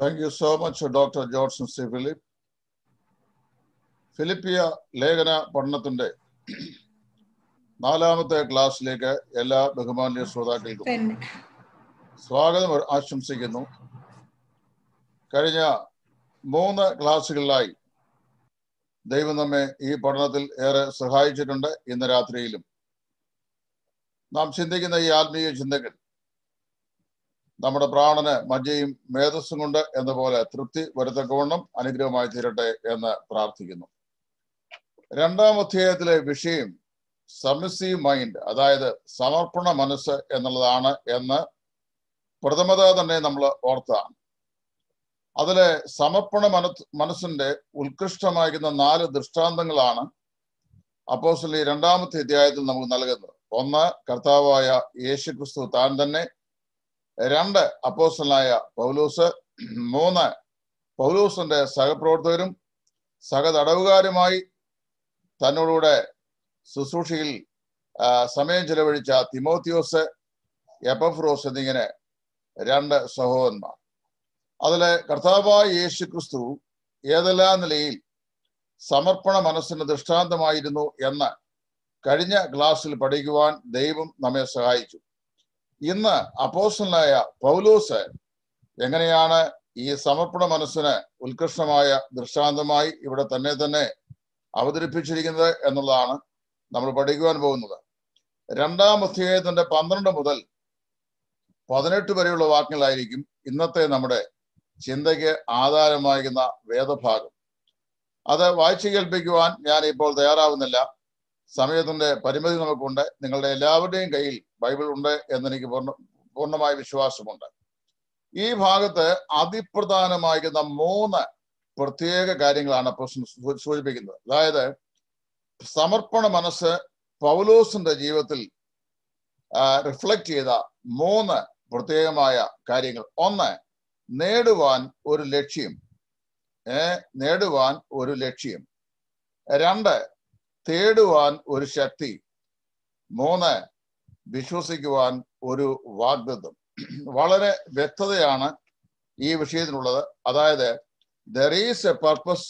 Thank you so much doctor Johnson C Philip ഫിലിപ്പിയ ലേഖന പഠനത്തിന്റെ നാലാമത്തെ ക്ലാസ്സിലേക്ക് എല്ലാ ബഹുമാന്യ ശ്രോതാക്കൾക്കും സ്വാഗതം ആശംസിക്കുന്നു കഴിഞ്ഞ മൂന്ന് ക്ലാസ്സുകളിലായി ദൈവം നമ്മെ ഈ പഠനത്തിൽ ഏറെ സഹായിച്ചിട്ടുണ്ട് ഇന്ന് രാത്രിയിലും നാം ചിന്തിക്കുന്ന ഈ ആത്മീയ ചിന്തകൾ നമ്മുടെ പ്രാണന് മജ്ജയും മേധസ്സും കൊണ്ട് എന്ന പോലെ തൃപ്തി വരുത്തക്കവണ്ണം അനുഗ്രഹമായി തീരട്ടെ എന്ന് പ്രാർത്ഥിക്കുന്നു രണ്ടാം അധ്യായത്തിലെ വിഷയം സമിസീവ് മൈൻഡ് അതായത് സമർപ്പണ മനസ്സ് എന്നുള്ളതാണ് എന്ന് പ്രഥമത തന്നെ നമ്മൾ ഓർത്താണ് അതിലെ സമർപ്പണ മന മനസ്സിന്റെ ഉത്കൃഷ്ടമായിരിക്കുന്ന നാല് ദൃഷ്ടാന്തങ്ങളാണ് അപ്പോസിലെ രണ്ടാമത്തെ അധ്യായത്തിൽ നമുക്ക് നൽകുന്നത് ഒന്ന് കർത്താവായ യേശുക്രിസ്തു താൻ തന്നെ രണ്ട് അപ്പോസ്റ്റലായ പൗലൂസ് മൂന്ന് പൗലൂസിന്റെ സഹപ്രവർത്തകരും സഹതടവുകാരുമായി തന്നോടുകൂടെ ശുശ്രൂഷയിൽ സമയം ചെലവഴിച്ച തിമോത്തിയോസ് എപ്പഫ്രോസ് എന്നിങ്ങനെ രണ്ട് സഹോദരന്മാർ അതിലെ കർത്താവായ യേശു ക്രിസ്തു ഏതെല്ലാം നിലയിൽ സമർപ്പണ മനസ്സിന് ദൃഷ്ടാന്തമായിരുന്നു എന്ന് കഴിഞ്ഞ ക്ലാസ്സിൽ പഠിക്കുവാൻ ദൈവം നമ്മെ സഹായിച്ചു ഇന്ന് അപ്പോസനായ പൗലോസ് എങ്ങനെയാണ് ഈ സമർപ്പണ മനസ്സിന് ഉത്കൃഷ്ടമായ ദൃഷ്ടാന്തമായി ഇവിടെ തന്നെ തന്നെ അവതരിപ്പിച്ചിരിക്കുന്നത് എന്നുള്ളതാണ് നമ്മൾ പഠിക്കുവാൻ പോകുന്നത് രണ്ടാം അധ്യായത്തിന്റെ പന്ത്രണ്ട് മുതൽ പതിനെട്ട് വരെയുള്ള വാക്കുകളായിരിക്കും ഇന്നത്തെ നമ്മുടെ ചിന്തയ്ക്ക് ആധാരമായിരിക്കുന്ന വേദഭാഗം അത് വായിച്ചു കേൾപ്പിക്കുവാൻ ഞാൻ ഇപ്പോൾ തയ്യാറാവുന്നില്ല സമയത്തിന്റെ പരിമിതി നമുക്കുണ്ട് നിങ്ങളുടെ എല്ലാവരുടെയും കയ്യിൽ ബൈബിൾ ഉണ്ട് എന്ന് എനിക്ക് പൂർണ്ണമായ വിശ്വാസമുണ്ട് ഈ ഭാഗത്ത് അതിപ്രധാനമായിരിക്കുന്ന മൂന്ന് പ്രത്യേക കാര്യങ്ങളാണ് പ്രശ്നം സൂചിപ്പിക്കുന്നത് അതായത് സമർപ്പണ മനസ്സ് പൗലോസിന്റെ ജീവിതത്തിൽ റിഫ്ലക്ട് ചെയ്ത മൂന്ന് പ്രത്യേകമായ കാര്യങ്ങൾ ഒന്ന് നേടുവാൻ ഒരു ലക്ഷ്യം ഏ നേടുവാൻ ഒരു ലക്ഷ്യം രണ്ട് തേടുവാൻ ഒരു ശക്തി മൂന്ന് വിശ്വസിക്കുവാൻ ഒരു വാഗ്ദത്തം വളരെ വ്യക്തതയാണ് ഈ വിഷയത്തിനുള്ളത് അതായത് there is a purpose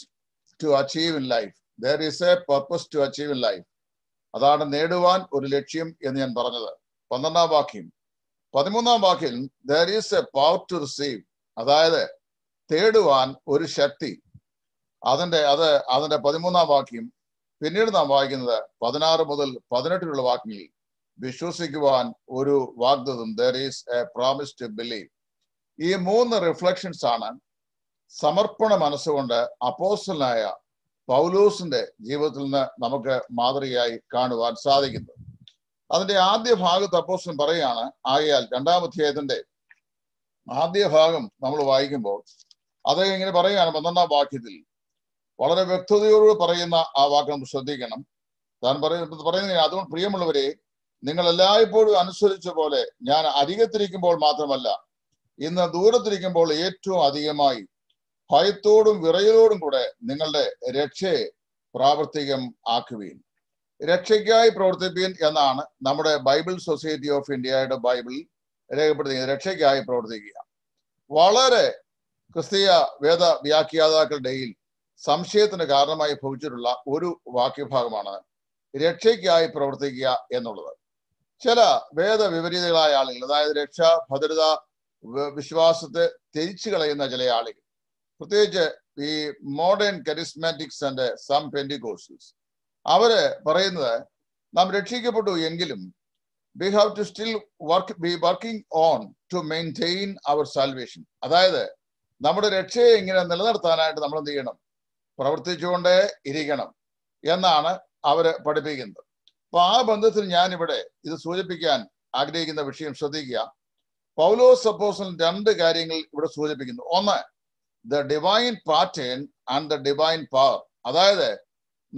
to achieve in life there is a purpose to achieve in life അതാണ് നേടുവാൻ ഒരു ലക്ഷ്യം എന്ന് ഞാൻ പറഞ്ഞത് പന്ത്രണ്ടാം വാക്യം പതിമൂന്നാം വാക്യം there is a power to receive അതായത് തേടുവാൻ ഒരു ശക്തി അതിന്റെ അത് അതിന്റെ പതിമൂന്നാം വാക്യം പിന്നീട് നാം വായിക്കുന്നത് പതിനാറ് മുതൽ പതിനെട്ടിലുള്ള വാക്യങ്ങളിൽ വിശ്വസിക്കുവാൻ ഒരു വാഗ്ദതം there is a promise to believe ഈ മൂന്ന് റിഫ്ലക്ഷൻസ് ആണ് സമർപ്പണ മനസ്സുകൊണ്ട് അപ്പോസ്റ്റലായ പൗലൂസിന്റെ ജീവിതത്തിൽ നിന്ന് നമുക്ക് മാതൃകയായി കാണുവാൻ സാധിക്കുന്നത് അതിന്റെ ആദ്യ ഭാഗത്ത് അപ്പോസ്റ്റൻ പറയുകയാണ് ആകയാൽ രണ്ടാമധ്യായത്തിന്റെ ആദ്യ ഭാഗം നമ്മൾ വായിക്കുമ്പോൾ അത് ഇങ്ങനെ പറയുകയാണ് പന്ത്രണ്ടാം വാക്യത്തിൽ വളരെ വ്യക്തതയോട് പറയുന്ന ആ വാക്ക് നമ്മൾ ശ്രദ്ധിക്കണം താൻ പറയുന്ന പറയുന്ന അതുകൊണ്ട് പ്രിയമുള്ളവരെ നിങ്ങൾ എല്ലായ്പ്പോഴും അനുസരിച്ച പോലെ ഞാൻ അധികത്തിരിക്കുമ്പോൾ മാത്രമല്ല ഇന്ന് ദൂരത്തിരിക്കുമ്പോൾ ഏറ്റവും അധികമായി ഭയത്തോടും വിറയലോടും കൂടെ നിങ്ങളുടെ രക്ഷയെ പ്രാവർത്തികം ആക്കുവീൻ രക്ഷയ്ക്കായി പ്രവർത്തിപ്പീൻ എന്നാണ് നമ്മുടെ ബൈബിൾ സൊസൈറ്റി ഓഫ് ഇന്ത്യയുടെ ബൈബിൾ രേഖപ്പെടുത്തിയത് രക്ഷയ്ക്കായി പ്രവർത്തിക്കുക വളരെ ക്രിസ്തീയ വേദ വ്യാഖ്യാതാക്കളുടെയിൽ സംശയത്തിന് കാരണമായി ഭവിച്ചിട്ടുള്ള ഒരു വാക്യഭാഗമാണ് രക്ഷയ്ക്കായി പ്രവർത്തിക്കുക എന്നുള്ളത് ചില വേദവിപരീതങ്ങളായ ആളുകൾ അതായത് രക്ഷ ഭദ്രത വിശ്വാസത്തെ തിരിച്ചു കളയുന്ന ചില ആളുകൾ പ്രത്യേകിച്ച് ഈ modern charismatics and some Pentecostals അവര് പറയുന്നത് നാം രക്ഷിക്കപ്പെട്ടു എങ്കിലും we have to still work be working on to maintain our salvation അതായത് നമ്മുടെ രക്ഷയെ ഇങ്ങനെ നിലനിർത്താനായിട്ട് നമ്മൾ എന്ത് ചെയ്യണം പ്രവർത്തിച്ചുകൊണ്ടേ ഇരിക്കണം എന്നാണ് അവര് പഠിപ്പിക്കുന്നത് അപ്പൊ ആ ബന്ധത്തിൽ ഞാനിവിടെ ഇത് സൂചിപ്പിക്കാൻ ആഗ്രഹിക്കുന്ന വിഷയം ശ്രദ്ധിക്കുക പൗലോ സപ്പോസൽ രണ്ട് കാര്യങ്ങൾ ഇവിടെ സൂചിപ്പിക്കുന്നു ഒന്ന് the divine pattern and the divine power അതായത്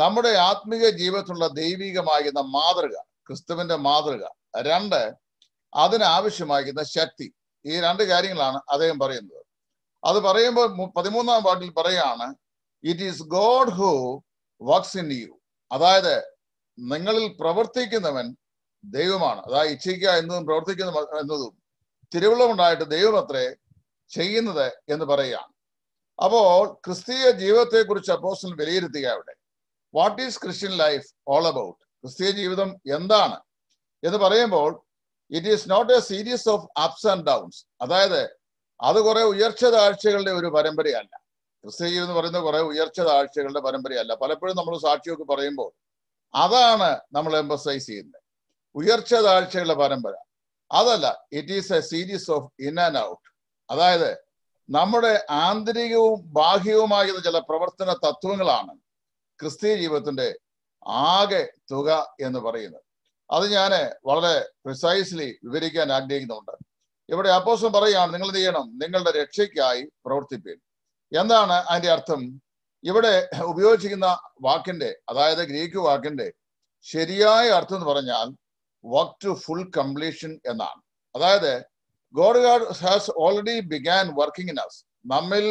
നമ്മുടെ ആത്മീക ജീവിതത്തിലുള്ള ദൈവികമാകുന്ന മാതൃക ക്രിസ്തുവിന്റെ മാതൃക രണ്ട് അതിനാവശ്യമാകുന്ന ശക്തി ഈ രണ്ട് കാര്യങ്ങളാണ് അദ്ദേഹം പറയുന്നത് അത് പറയുമ്പോൾ പതിമൂന്നാം പാട്ടിൽ പറയാണ് it is God who works in you അതായത് നിങ്ങളിൽ പ്രവർത്തിക്കുന്നവൻ ദൈവമാണ് അതായത് ഇച്ഛിക്കുക എന്നതും പ്രവർത്തിക്കുന്ന എന്നതും തിരുവുള്ളമുണ്ടായിട്ട് ദൈവമത്രേ ചെയ്യുന്നത് എന്ന് പറയുകയാണ് അപ്പോൾ ക്രിസ്തീയ ജീവിതത്തെ കുറിച്ച് അപ്പോസ്റ്റൽ വിലയിരുത്തുക അവിടെ what is Christian life all about ക്രിസ്തീയ ജീവിതം എന്താണ് എന്ന് പറയുമ്പോൾ it is not a series of ups and downs അതായത് അത് കുറെ ഉയർച്ച താഴ്ചകളുടെ ഒരു പരമ്പരയല്ല ക്രിസ്തീയ ജീവിതം എന്ന് പറയുന്നത് കുറെ ഉയർച്ച താഴ്ചകളുടെ പരമ്പരയല്ല പലപ്പോഴും നമ്മൾ സാക്ഷിയൊക്കെ പറയുമ്പോൾ അതാണ് നമ്മൾ എംബസൈസ് ചെയ്യുന്നത് ഉയർച്ച താഴ്ചയുള്ള പരമ്പര അതല്ല it is a series of in and out അതായത് നമ്മുടെ ആന്തരികവും ബാഹ്യവുമായിരുന്ന ചില പ്രവർത്തന തത്വങ്ങളാണ് ക്രിസ്തീയ ജീവിതത്തിന്റെ ആകെ തുക എന്ന് പറയുന്നത് അത് ഞാൻ വളരെ പ്രിസൈസ്ലി വിവരിക്കാൻ ആഗ്രഹിക്കുന്നുണ്ട് ഇവിടെ അപ്പോസം പറയുകയാണ് നിങ്ങൾ ചെയ്യണം നിങ്ങളുടെ രക്ഷയ്ക്കായി പ്രവർത്തിപ്പിക്കും എന്താണ് അതിന്റെ അർത്ഥം ഇവിടെ ഉപയോഗിച്ചിരിക്കുന്ന വാക്കിന്റെ അതായത് ഗ്രീക്ക് വാക്കിന്റെ ശരിയായ അർത്ഥം എന്ന് പറഞ്ഞാൽ വർക്ക് ടു ഫുൾ കംപ്ലീഷൻ എന്നാണ് അതായത് God God has already begun working in us നമ്മിൽ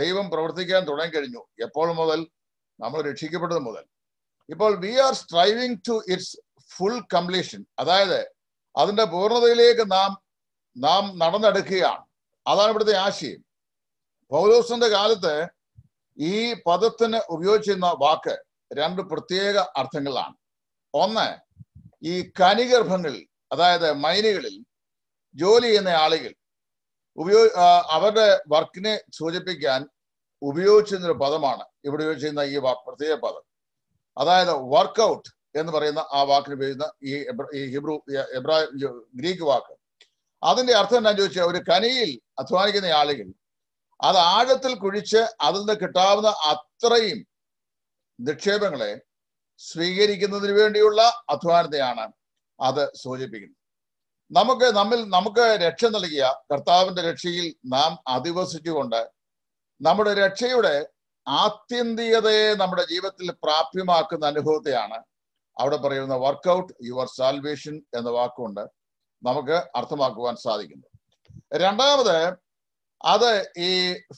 ദൈവം പ്രവർത്തിക്കാൻ തുടങ്ങിക്കഴിഞ്ഞു എപ്പോൾ മുതൽ നമ്മൾ രക്ഷിക്കപ്പെട്ടത് മുതൽ ഇപ്പോൾ we are striving to its full completion അതായത് അതിന്റെ പൂർണ്ണതയിലേക്ക് നാം നാം നടന്നെടുക്കുകയാണ് അതാണ് ഇവിടുത്തെ ആശയം പൗലോസിന്റെ കാലത്ത് ഈ പദത്തിന് ഉപയോഗിച്ചിരുന്ന വാക്ക് രണ്ട് പ്രത്യേക അർത്ഥങ്ങളാണ് ഒന്ന് ഈ കനിഗർഭങ്ങളിൽ അതായത് മൈനുകളിൽ ജോലി ചെയ്യുന്ന ആളുകൾ ഉപയോഗ അവരുടെ വർക്കിനെ സൂചിപ്പിക്കാൻ ഉപയോഗിച്ചിരുന്ന ഒരു പദമാണ് ഇവിടെ ഉപയോഗിച്ചിരുന്ന ഈ പ്രത്യേക പദം അതായത് വർക്കൗട്ട് എന്ന് പറയുന്ന ആ വാക്കിന് ഉപയോഗിക്കുന്ന ഈ ഹിബ്രു എബ്രാ ഗ്രീക്ക് വാക്ക് അതിന്റെ അർത്ഥം എന്താണെന്ന് ചോദിച്ചാൽ ഒരു കനിയിൽ അധ്വാനിക്കുന്ന ആളുകൾ അത് ആഴത്തിൽ കുഴിച്ച് അതിൽ നിന്ന് കിട്ടാവുന്ന അത്രയും നിക്ഷേപങ്ങളെ സ്വീകരിക്കുന്നതിന് വേണ്ടിയുള്ള അധ്വാനതയാണ് അത് സൂചിപ്പിക്കുന്നത് നമുക്ക് നമ്മിൽ നമുക്ക് രക്ഷ നൽകിയ കർത്താവിന്റെ രക്ഷയിൽ നാം അധിവസിച്ചുകൊണ്ട് നമ്മുടെ രക്ഷയുടെ ആത്യന്തികതയെ നമ്മുടെ ജീവിതത്തിൽ പ്രാപ്യമാക്കുന്ന അനുഭവത്തെയാണ് അവിടെ പറയുന്ന വർക്കൗട്ട് യുവർ സാൽവേഷൻ എന്ന വാക്കുകൊണ്ട് നമുക്ക് അർത്ഥമാക്കുവാൻ സാധിക്കുന്നു രണ്ടാമത് അത് ഈ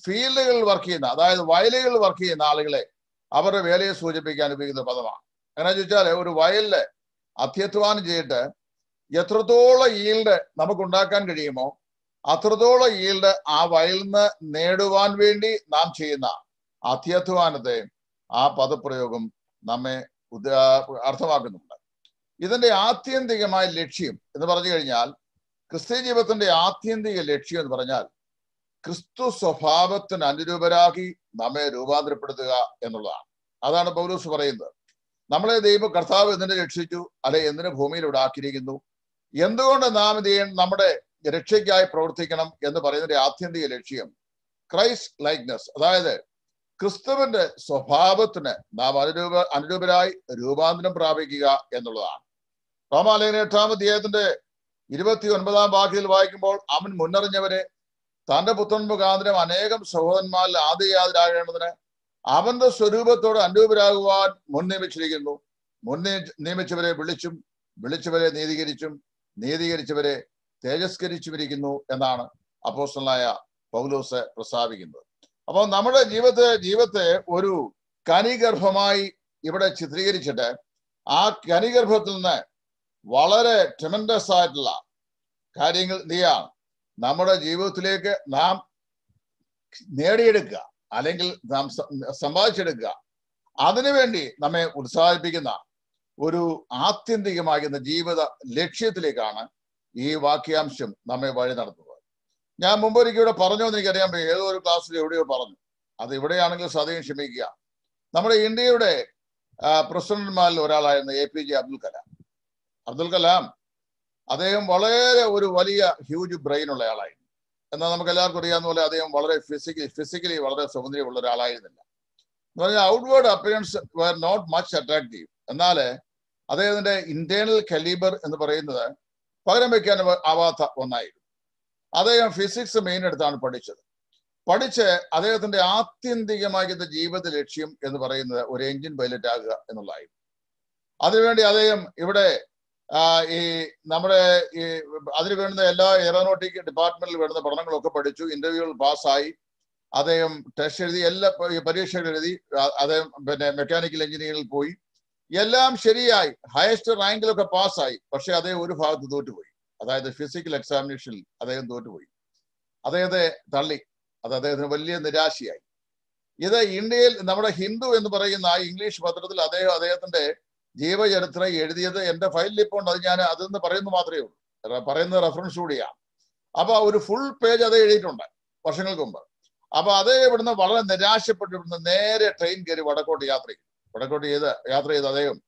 ഫീൽഡുകളിൽ വർക്ക് ചെയ്യുന്ന അതായത് വയലുകളിൽ വർക്ക് ചെയ്യുന്ന ആളുകളെ അവരുടെ വേലയെ സൂചിപ്പിക്കാൻ ഉപയോഗിക്കുന്ന പദമാണ് എങ്ങനെ ചോദിച്ചാൽ ഒരു വയലില് അധ്യധ്വാനം ചെയ്തിട്ട് എത്രത്തോളം ഈൽഡ് നമുക്ക് ഉണ്ടാക്കാൻ കഴിയുമോ അത്രത്തോളം ഈൽഡ് ആ വയലിൽ നിന്ന് നേടുവാൻ വേണ്ടി നാം ചെയ്യുന്ന അധ്യധ്വാനത്തെ ആ പദപ്രയോഗം നമ്മെ അർത്ഥമാക്കുന്നുണ്ട് ഇതിന്റെ ആത്യന്തികമായ ലക്ഷ്യം എന്ന് പറഞ്ഞു കഴിഞ്ഞാൽ ക്രിസ്ത്യ ജീവിതത്തിന്റെ ആത്യന്തിക ലക്ഷ്യം എന്ന് പറഞ്ഞാൽ ക്രിസ്തു സ്വഭാവത്തിന് അനുരൂപരാക്കി നമ്മെ രൂപാന്തരപ്പെടുത്തുക എന്നുള്ളതാണ് അതാണ് പൗലൂസ് പറയുന്നത് നമ്മളെ ദൈവം കർത്താവ് എന്തിനെ രക്ഷിച്ചു അല്ലെ എന്തിനു ഭൂമിയിൽ ഇവിടെ ആക്കിയിരിക്കുന്നു എന്തുകൊണ്ട് നാം ഇത് നമ്മുടെ രക്ഷയ്ക്കായി പ്രവർത്തിക്കണം എന്ന് പറയുന്നതിന്റെ ആത്യന്തിക ലക്ഷ്യം ക്രൈസ്റ്റ് ലൈക്നെസ് അതായത് ക്രിസ്തുവിന്റെ സ്വഭാവത്തിന് നാം അനുരൂപ അനുരൂപരായി രൂപാന്തരം പ്രാപിക്കുക എന്നുള്ളതാണ് റോമാലയൻ എട്ടാം അധ്യായത്തിന്റെ ഇരുപത്തി ഒൻപതാം വാക്യത്തിൽ വായിക്കുമ്പോൾ അവൻ മുന്നറിഞ്ഞവരെ തന്റെ പുത്രൻ മുഖാന്തരം അനേകം സഹോദരന്മാരിൽ ആദ്യയാതരാകേണ്ടതിന് അവന്റെ സ്വരൂപത്തോട് അനുരൂപരാകുവാൻ മുൻ നിയമിച്ചിരിക്കുന്നു മുൻ നിയമിച്ചവരെ വിളിച്ചും വിളിച്ചവരെ നീതീകരിച്ചും നീതീകരിച്ചവരെ തേജസ്കരിച്ചുമിരിക്കുന്നു എന്നാണ് അപ്പോസ്റ്റലായ പൗലോസ് പ്രസ്താവിക്കുന്നത് അപ്പോൾ നമ്മുടെ ജീവിതത്തെ ജീവിതത്തെ ഒരു കനിഗർഭമായി ഇവിടെ ചിത്രീകരിച്ചിട്ട് ആ കനിഗർഭത്തിൽ നിന്ന് വളരെ ട്രിമൻഡസ് ആയിട്ടുള്ള കാര്യങ്ങൾ നീയാണ് നമ്മുടെ ജീവിതത്തിലേക്ക് നാം നേടിയെടുക്കുക അല്ലെങ്കിൽ നാം സമ്പാദിച്ചെടുക്കുക അതിനുവേണ്ടി നമ്മെ ഉത്സാഹിപ്പിക്കുന്ന ഒരു ആത്യന്തികമാകുന്ന ജീവിത ലക്ഷ്യത്തിലേക്കാണ് ഈ വാക്യാംശം നമ്മെ വഴി നടത്തുന്നത് ഞാൻ മുമ്പൊരിക്കും ഇവിടെ പറഞ്ഞു എന്ന് എനിക്കറിയാൻ പറ്റും ഏതോ ഒരു ക്ലാസ്സിൽ എവിടെയോ പറഞ്ഞു അത് ഇവിടെയാണെങ്കിൽ സതയും ക്ഷമിക്കുക നമ്മുടെ ഇന്ത്യയുടെ പ്രസിഡന്റ്മാരിൽ ഒരാളായിരുന്നു A P J Abdul Kalam Abdul Kalam അദ്ദേഹം വളരെ ഒരു വലിയ ഹ്യൂജ് ബ്രെയിൻ ഉള്ള ആളായിരുന്നു എന്നാൽ നമുക്ക് എല്ലാവർക്കും അറിയാവുന്ന പോലെ അദ്ദേഹം വളരെ ഫിസിക്കലി ഫിസിക്കലി വളരെ സൗന്ദര്യമുള്ള ഒരാളായിരുന്നില്ല എന്ന് പറഞ്ഞാൽ outward appearance were not much attractive എന്നാൽ അദ്ദേഹത്തിന്റെ ഇന്റേണൽ കലീബർ എന്ന് പറയുന്നത് പകരം വയ്ക്കാൻ ആവാത്ത ഒന്നായിരുന്നു അദ്ദേഹം ഫിസിക്സ് മെയിൻ എടുത്താണ് പഠിച്ചത് പഠിച്ച് അദ്ദേഹത്തിന്റെ ആത്യന്തികമാക്കിയ ജീവിത ലക്ഷ്യം എന്ന് പറയുന്നത് ഒരു എഞ്ചിൻ പൈലറ്റ് ആകുക എന്നുള്ളതായിരുന്നു അതിനുവേണ്ടി അദ്ദേഹം ഇവിടെ ഈ നമ്മുടെ ഈ അതിന് വേണ്ട എല്ലാ എയറോനോട്ടിക് ഡിപ്പാർട്ട്മെന്റിൽ വേണ്ട പഠനങ്ങളൊക്കെ പഠിച്ചു ഇന്റർവ്യൂകൾ പാസ്സായി അദ്ദേഹം ടെസ്റ്റ് എഴുതി എല്ലാ പരീക്ഷകൾ എഴുതി അദ്ദേഹം പിന്നെ മെക്കാനിക്കൽ എഞ്ചിനീയറിൽ പോയി എല്ലാം ശരിയായി ഹയസ്റ്റ് റാങ്കിലൊക്കെ പാസ്സായി പക്ഷെ അദ്ദേഹം ഒരു ഭാഗത്ത് തോറ്റുപോയി അതായത് ഫിസിക്കൽ എക്സാമിനേഷനിൽ അദ്ദേഹം തോറ്റുപോയി അദ്ദേഹത്തെ തള്ളി അത് അദ്ദേഹത്തിന് വലിയ നിരാശയായി ഇത് ഇന്ത്യയിൽ നമ്മുടെ ഹിന്ദു എന്ന് പറയുന്ന ഇംഗ്ലീഷ് പത്രത്തിൽ അദ്ദേഹം അദ്ദേഹത്തിന്റെ ജീവചരിത്രം എഴുതിയത് എന്റെ ഫയലിൽ ഇപ്പോൾ ഉണ്ട് അത് ഞാൻ അതെന്ന് പറയുന്നു മാത്രമേ ഉള്ളൂ പറയുന്നത് റെഫറൻസ് കൂടിയാണ് അപ്പൊ ഒരു ഫുൾ പേജ് അത് എഴുതിയിട്ടുണ്ട് വർഷങ്ങൾക്ക് മുമ്പ് അപ്പൊ അത് ഇവിടുന്ന് വളരെ നിരാശപ്പെട്ട് ഇവിടുന്ന് നേരെ ട്രെയിൻ കയറി വടക്കോട്ട് യാത്ര ചെയ്തു വടക്കോട്ട് ചെയ്ത് യാത്ര ചെയ്ത് അദ്ദേഹം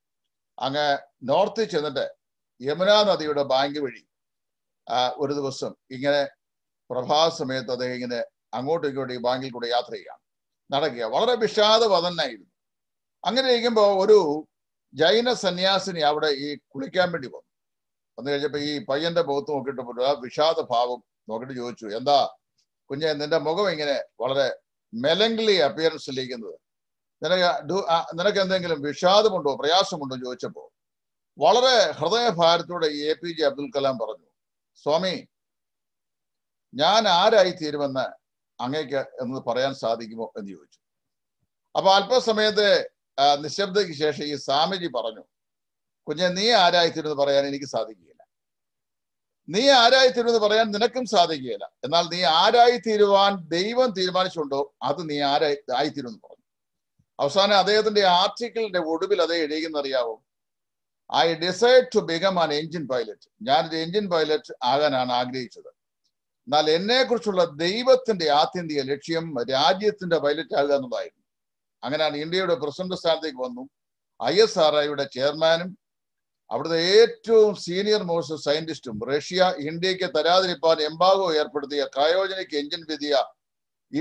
അങ്ങ് നോർത്തിൽ ചെന്നിട്ട് യമുനാ നദിയുടെ ബാങ്ക് വഴി ഒരു ദിവസം ഇങ്ങനെ സമയത്ത് അദ്ദേഹം ഇങ്ങനെ അങ്ങോട്ടും ഇങ്ങോട്ടും ഈ ബാങ്കിൽ കൂടെ യാത്ര ചെയ്യുകയാണ് നടക്കുക വളരെ വിഷാദവതനായിരുന്നു അങ്ങനെ ഇരിക്കുമ്പോൾ ഒരു ജൈന സന്യാസിനി അവിടെ ഈ കുളിക്കാൻ വേണ്ടി വന്നു വന്നു കഴിഞ്ഞപ്പോ ഈ പയ്യന്റെ മുഖത്ത് നോക്കിയിട്ട് പോലും ആ വിഷാദ ഭാവം നോക്കിയിട്ട് ചോദിച്ചു എന്താ കുഞ്ഞെ നിന്റെ മുഖം ഇങ്ങനെ വളരെ മെലങ്ക്ലി അപ്പിയറൻസ് ഇരിക്കുന്നത് നിനക്ക് നിനക്ക് എന്തെങ്കിലും വിഷാദമുണ്ടോ പ്രയാസമുണ്ടോ ചോദിച്ചപ്പോ വളരെ ഹൃദയഭാരത്തോടെ A P J Abdul Kalam പറഞ്ഞു സ്വാമി ഞാൻ ആരായി തീരുമെന്ന് അങ്ങേക്ക് എന്ന് പറയാൻ സാധിക്കുമോ എന്ന് ചോദിച്ചു അപ്പൊ അല്പസമയത്തെ നിശബ്ദയ്ക്ക് ശേഷം ഈ സ്വാമിജി പറഞ്ഞു കുഞ്ഞെ നീ ആരായിത്തിരുന്ന് പറയാൻ എനിക്ക് സാധിക്കുകയില്ല നീ ആരായിത്തിരുന്ന് പറയാൻ നിനക്കും സാധിക്കുകയില്ല എന്നാൽ നീ ആരായിത്തീരുവാൻ ദൈവം തീരുമാനിച്ചുണ്ടോ അത് നീ ആരായി ആയിത്തീരുമെന്ന് പറഞ്ഞു അവസാനം അദ്ദേഹത്തിന്റെ ആർട്ടിക്കിളിന്റെ ഒടുവിൽ അതേ എഴുതിയെന്നറിയാവോ I decide to become an engine pilot ഞാനൊരു എഞ്ചിൻ പൈലറ്റ് ആകാനാണ് ആഗ്രഹിച്ചത് എന്നാൽ എന്നെ കുറിച്ചുള്ള ദൈവത്തിന്റെ ആത്യന്തിക ലക്ഷ്യം രാജ്യത്തിന്റെ പൈലറ്റ് ആകുക എന്നുള്ളതായിരുന്നു അങ്ങനെയാണ് ഇന്ത്യയുടെ പ്രസിഡന്റ് സ്ഥാനത്തേക്ക് വന്നു ഐ എസ് ആർ ഐയുടെ ചെയർമാനും അവിടുത്തെ ഏറ്റവും സീനിയർ മോസ്റ്റ് സയന്റിസ്റ്റും റഷ്യ ഇന്ത്യക്ക് തരാതിരിപ്പാൻ എംബാഗോ ഏർപ്പെടുത്തിയ ക്രയോജനിക് എഞ്ചിൻ വിധിയ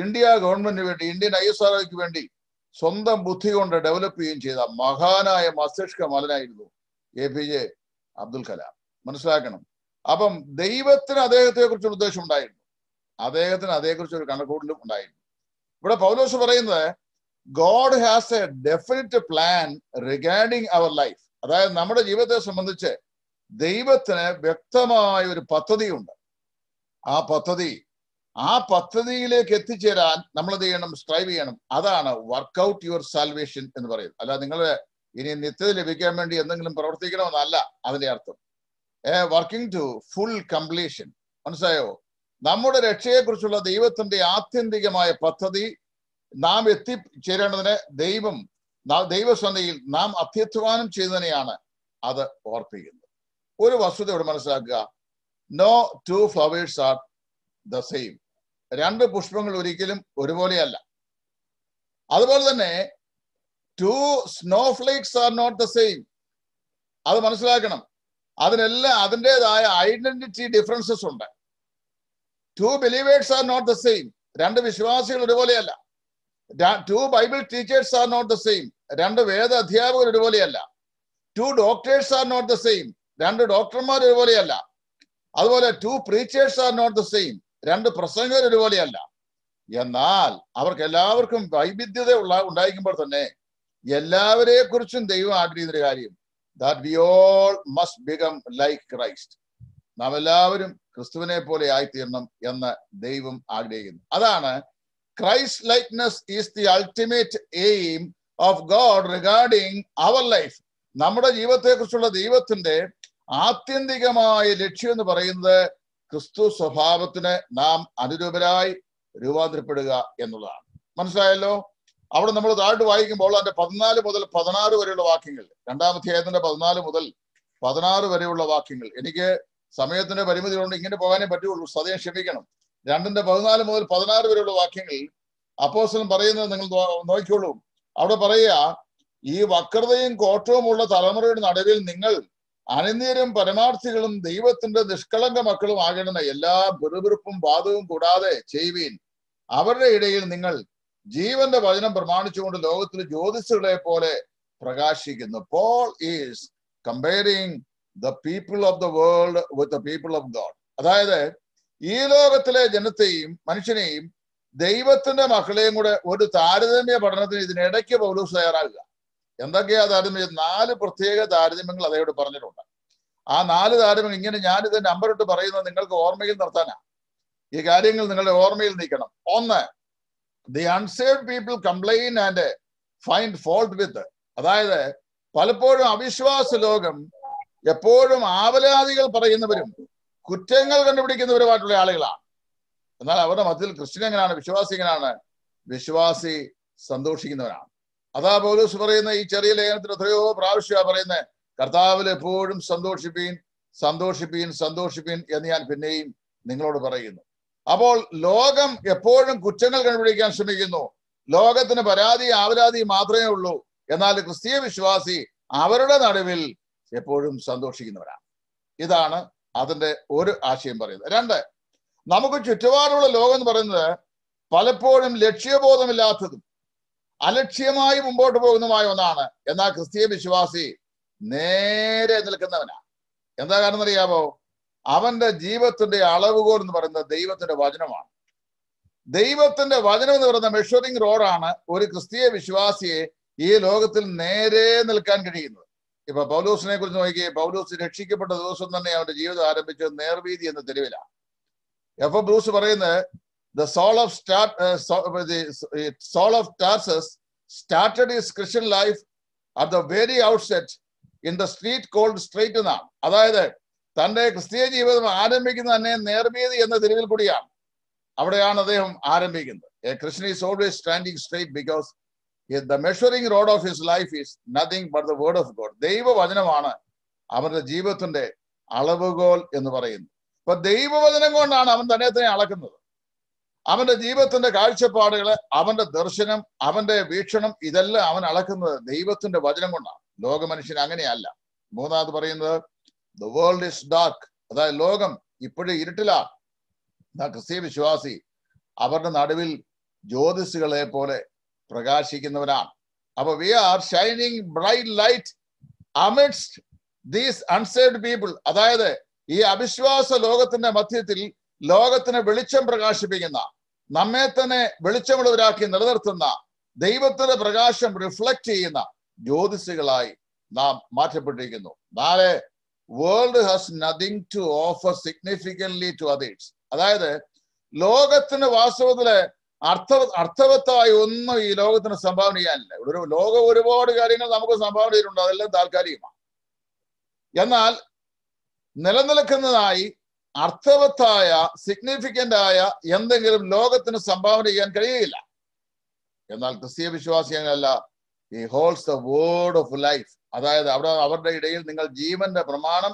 ഇന്ത്യ ഗവൺമെന്റിന് വേണ്ടി ഇന്ത്യൻ ഐ എസ് ആർ ഐക്ക് വേണ്ടി സ്വന്തം ബുദ്ധി കൊണ്ട് ഡെവലപ്പ് ചെയ്യുകയും ചെയ്ത മഹാനായ മസ്തിഷ്ക മലനായിരുന്നു A P J Abdul Kalam മനസ്സിലാക്കണം അപ്പം ദൈവത്തിന് അദ്ദേഹത്തെ കുറിച്ച് ഉദ്ദേശം ഉണ്ടായിരുന്നു അദ്ദേഹത്തിന് അതേക്കുറിച്ച് ഒരു കണക്കൂട്ടിലും ഉണ്ടായിരുന്നു ഇവിടെ പൗലോസ് പറയുന്നത് God has a definite plan regarding our life അതായത് നമ്മുടെ ജീവിതത്തെ സംബന്ധിച്ച് ദൈവത്തിന് വ്യക്തമായ ഒരു പദ്ധതിയുണ്ട് ആ പദ്ധതി ആ പദ്ധതിയിലേക്ക് എത്തിച്ചേരാൻ നമ്മൾ എന്ത് ചെയ്യണം സ്ട്രൈവ് ചെയ്യണം അതാണ് വർക്ക്ഔട്ട് യുവർ സാൽവേഷൻ എന്ന് പറയുന്നത് അല്ല നിങ്ങൾ ഇനി നിത്യത ലഭിക്കാൻ വേണ്ടി എന്തെങ്കിലും പ്രവർത്തിക്കണമെന്നല്ല അതിന്റെ അർത്ഥം ഏ വർക്കിംഗ് ടു ഫുൾ കംപ്ലീഷൻ മനസ്സിലായോ നമ്മുടെ രക്ഷയെക്കുറിച്ചുള്ള ദൈവത്തിന്റെ ആത്യന്തികമായ പദ്ധതി നാം എത്തിച്ചേരേണ്ടതിന് ദൈവം ദൈവസന്ധയിൽ നാം അഭ്യർത്ഥിക്കാനും ചെയ്യുന്നതിനെയാണ് അത് ഓർപ്പിക്കുന്നത് ഒരു വസ്തുത ഇവിടെ മനസ്സിലാക്കുക no two flowers are the same രണ്ട് പുഷ്പങ്ങൾ ഒരിക്കലും ഒരുപോലെയല്ല അതുപോലെ തന്നെ two snowflakes are not the same അത് മനസ്സിലാക്കണം അതിനെല്ലാം അതിൻ്റെതായ ഐഡന്റിറ്റി ഡിഫറൻസസ് ഉണ്ട് two believers are not the same രണ്ട് വിശ്വാസികൾ ഒരുപോലെയല്ല two Bible teachers are not the same രണ്ട് വേദ അധ്യാപകർ ഒരുപോലെയല്ല two doctors are not the same രണ്ട് ഡോക്ടർമാർ ഒരുപോലെയല്ല അതുപോലെ two preachers are not the same രണ്ട് പ്രസംഗർ ഒരുപോലെയല്ല എന്നാൽ അവർക്ക് എല്ലാവർക്കും വൈവിധ്യത ഉള്ള ഉണ്ടായിരിക്കുമ്പോൾ തന്നെ എല്ലാവരെ കുറിച്ചും ദൈവം ആഗ്രഹിക്കുന്ന ഒരു കാര്യം that we all must become like Christ നാം എല്ലാവരും ക്രിസ്തുവിനെ പോലെ ആയിത്തീരണം എന്ന് ദൈവം ആഗ്രഹിക്കുന്നു അതാണ് Christ likeness is the ultimate aim of God regarding our life. നമ്മുടെ ജീവിതത്തെക്കുറിച്ചുള്ള ദൈവത്തിന്റെ ആത്യന്തികമായ ലക്ഷ്യം എന്ന് പറയുന്നത് ക്രിസ്തു സ്വഭാവത്തിന് നാം അനുരൂപരായി രൂപാന്തരപ്പെടുക എന്നുള്ളതാണ് മനസ്സിലായല്ലോ അവിടെ നമ്മൾ താഴ്ത്ത് വായിക്കുമ്പോൾ അതിന്റെ പതിനാല് മുതൽ പതിനാറ് വരെയുള്ള വാക്യങ്ങൾ രണ്ടാമത്തെ ഏതിന്റെ പതിനാല് മുതൽ പതിനാറ് വരെയുള്ള വാക്യങ്ങൾ എനിക്ക് സമയത്തിന്റെ പരിമിതി കൊണ്ട് ഇങ്ങനെ പോകാനേ പറ്റുള്ളൂ സദയം ക്ഷമിക്കണം രണ്ടിന്റെ പതിനാല് മുതൽ പതിനാറ് വരെയുള്ള വാക്യങ്ങളിൽ അപ്പോസ്റ്റലൻ പറയുന്നത് നിങ്ങൾ നോക്കിക്കോളൂ അവിടെ പറയുക ഈ വക്രതയും കോട്ടവും ഉള്ള തലമുറയുടെ നടുവിൽ നിങ്ങൾ അനന്തീരും പരമാർത്ഥികളും ദൈവത്തിന്റെ നിഷ്കളങ്ക മക്കളും ആകണമെന്ന എല്ലാ വെറുവിറുപ്പും വാദവും കൂടാതെ ചെയ്യുവീൻ അവരുടെ ഇടയിൽ നിങ്ങൾ ജീവന്റെ വചനം പ്രമാണിച്ചുകൊണ്ട് ലോകത്തിൽ ജ്യോതിഷുകളെ പോലെ പ്രകാശിക്കുന്നു Paul is comparing the people of the world with the people of God അതായത് ഈ ലോകത്തിലെ ജനത്തെയും മനുഷ്യനെയും ദൈവത്തിന്റെ മക്കളെയും കൂടെ ഒരു താരതമ്യ പഠനത്തിന് ഇതിനിടയ്ക്ക് പൗലൂസ് തയ്യാറാകുക എന്തൊക്കെയാ താരതമ്യം നാല് പ്രത്യേക താരതമ്യങ്ങൾ അതേയോട് പറഞ്ഞിട്ടുണ്ട് ആ നാല് താരതമ്യം ഇങ്ങനെ ഞാനിത് നമ്പറിട്ട് പറയുന്നത് നിങ്ങൾക്ക് ഓർമ്മയിൽ നിർത്താനാ ഈ കാര്യങ്ങൾ നിങ്ങളുടെ ഓർമ്മയിൽ നീക്കണം ഒന്ന് the unsaved people complain and find fault with അതായത് പലപ്പോഴും അവിശ്വാസ ലോകം എപ്പോഴും ആവലാദികൾ പറയുന്നവരും കുറ്റങ്ങൾ കണ്ടുപിടിക്കുന്നവരുമായിട്ടുള്ള ആളുകളാണ് എന്നാൽ അവരുടെ മതത്തിൽ ക്രിസ്ത്യൻ എങ്ങനെയാണ് വിശ്വാസി എങ്ങനെയാണ് വിശ്വാസി സന്തോഷിക്കുന്നവനാണ് അതാ പോലീസ് പറയുന്ന ഈ ചെറിയ ലേഖനത്തിൽ എത്രയോ പ്രാവശ്യ പറയുന്നത് കർത്താവിൽ എപ്പോഴും സന്തോഷിപ്പീൻ സന്തോഷിപ്പീൻ സന്തോഷിപ്പീൻ എന്ന് ഞാൻ പിന്നെയും നിങ്ങളോട് പറയുന്നു അപ്പോൾ ലോകം എപ്പോഴും കുറ്റങ്ങൾ കണ്ടുപിടിക്കാൻ ശ്രമിക്കുന്നു ലോകത്തിന് പരാതി ആവരാതി മാത്രമേ ഉള്ളൂ എന്നാൽ ക്രിസ്തീയ വിശ്വാസി അവരുടെ നടുവിൽ എപ്പോഴും സന്തോഷിക്കുന്നവരാണ് ഇതാണ് അതിന്റെ ഒരു ആശയം പറയുന്നത് രണ്ട് നമുക്ക് ചുറ്റുപാടുള്ള ലോകം എന്ന് പറയുന്നത് പലപ്പോഴും ലക്ഷ്യബോധമില്ലാത്തതും അലക്ഷ്യമായി മുമ്പോട്ട് പോകുന്നതുമായ ഒന്നാണ് എന്നാൽ ക്രിസ്തീയ വിശ്വാസി നേരെ നിൽക്കുന്നവനാ എന്താ കാരണം അറിയാമോ അവന്റെ ജീവിതത്തിന്റെ അളവുകോൾ എന്ന് പറയുന്നത് ദൈവത്തിന്റെ വചനമാണ് ദൈവത്തിന്റെ വചനം എന്ന് പറയുന്ന മെഷറിംഗ് റോഡാണ് ഒരു ക്രിസ്തീയ വിശ്വാസിയെ ഈ ലോകത്തിൽ നേരെ നിൽക്കാൻ കഴിയുന്നത് ഇപ്പൊ പൗലോസിനെ കുറിച്ച് നോക്കിയേ പൗലോസ് രക്ഷിക്കപ്പെട്ട ദിവസം തന്നെ അവന്റെ ജീവിതം ആരംഭിച്ചത് നേർവീതി എന്ന തെരുവിലാണ് എഫ് ബ്രൂസ് പറയുന്നത് the Saul of Saul of Tarsus started is Christian life at the very outset in the street called street എന്നാണ് അതായത് തന്റെ ക്രിസ്തീയ ജീവിതം ആരംഭിക്കുന്നത് തന്നെ നേർവീതി എന്ന തെരുവിൽ കൂടിയാണ് അവിടെയാണ് അദ്ദേഹം ആരംഭിക്കുന്നത് a Christian is always standing straight because the measuring rod of his life is nothing but the word of God ദൈവവചനമാണ് അവന്റെ ജീവിതത്തിന്റെ അളവുകോൽ എന്ന് പറയുന്നു അപ്പൊ ദൈവവചനം കൊണ്ടാണ് അവൻ തന്നെ തന്നെ അളക്കുന്നത് അവന്റെ ജീവിതത്തിന്റെ കാഴ്ചപ്പാടുകള് അവന്റെ ദർശനം അവന്റെ വീക്ഷണം ഇതെല്ലാം അവൻ അളക്കുന്നത് ദൈവത്തിന്റെ വചനം കൊണ്ടാണ് ലോക മനുഷ്യൻ അങ്ങനെയല്ല മൂന്നാമത് പറയുന്നത് ദ വേൾഡ് ഇസ് ഡാർക്ക് അതായത് ലോകം ഇപ്പോഴും ഇരുട്ടിലാണ് ക്രിസ്തീയ വിശ്വാസി അവരുടെ നടുവിൽ ജ്യോതിസുകളെ പോലെ പ്രകാശിക്കുന്നവരാണ് അപ്പൊ we are shining bright light amidst these unsaved people അതായത് ഈ അവിശ്വാസ ലോകത്തിന്റെ മധ്യത്തിൽ ലോകത്തിന് വെളിച്ചം പ്രകാശിപ്പിക്കുന്ന നമ്മെ തന്നെ വെളിച്ചമുള്ളവരാക്കി നിലനിർത്തുന്ന ദൈവത്തിന്റെ പ്രകാശം റിഫ്ലക്ട് ചെയ്യുന്ന ജ്യോതിസുകളായി നാം മാറ്റപ്പെട്ടിരിക്കുന്നു നാളെ world has nothing to offer significantly to others അതായത് ലോകത്തിന് വാസ്തവത്തില് അർത്ഥ അർത്ഥവത്തായ ഒന്നും ഈ ലോകത്തിന് സംഭാവന ചെയ്യാനില്ല ഒരു ലോകം ഒരുപാട് കാര്യങ്ങൾ നമുക്ക് സംഭാവന ചെയ്തിട്ടുണ്ട് അതെല്ലാം താൽക്കാലികമാണ് എന്നാൽ നിലനിൽക്കുന്നതായി അർത്ഥവത്തായ സിഗ്നിഫിക്കന്റ് ആയ എന്തെങ്കിലും ലോകത്തിന് സംഭാവന ചെയ്യാൻ കഴിയുകയില്ല എന്നാൽ ക്രിസ്തീയ വിശ്വാസികളല്ല ഈ holds the word of life അതായത് അവിടെ അവരുടെ ഇടയിൽ നിങ്ങൾ ജീവന്റെ പ്രമാണം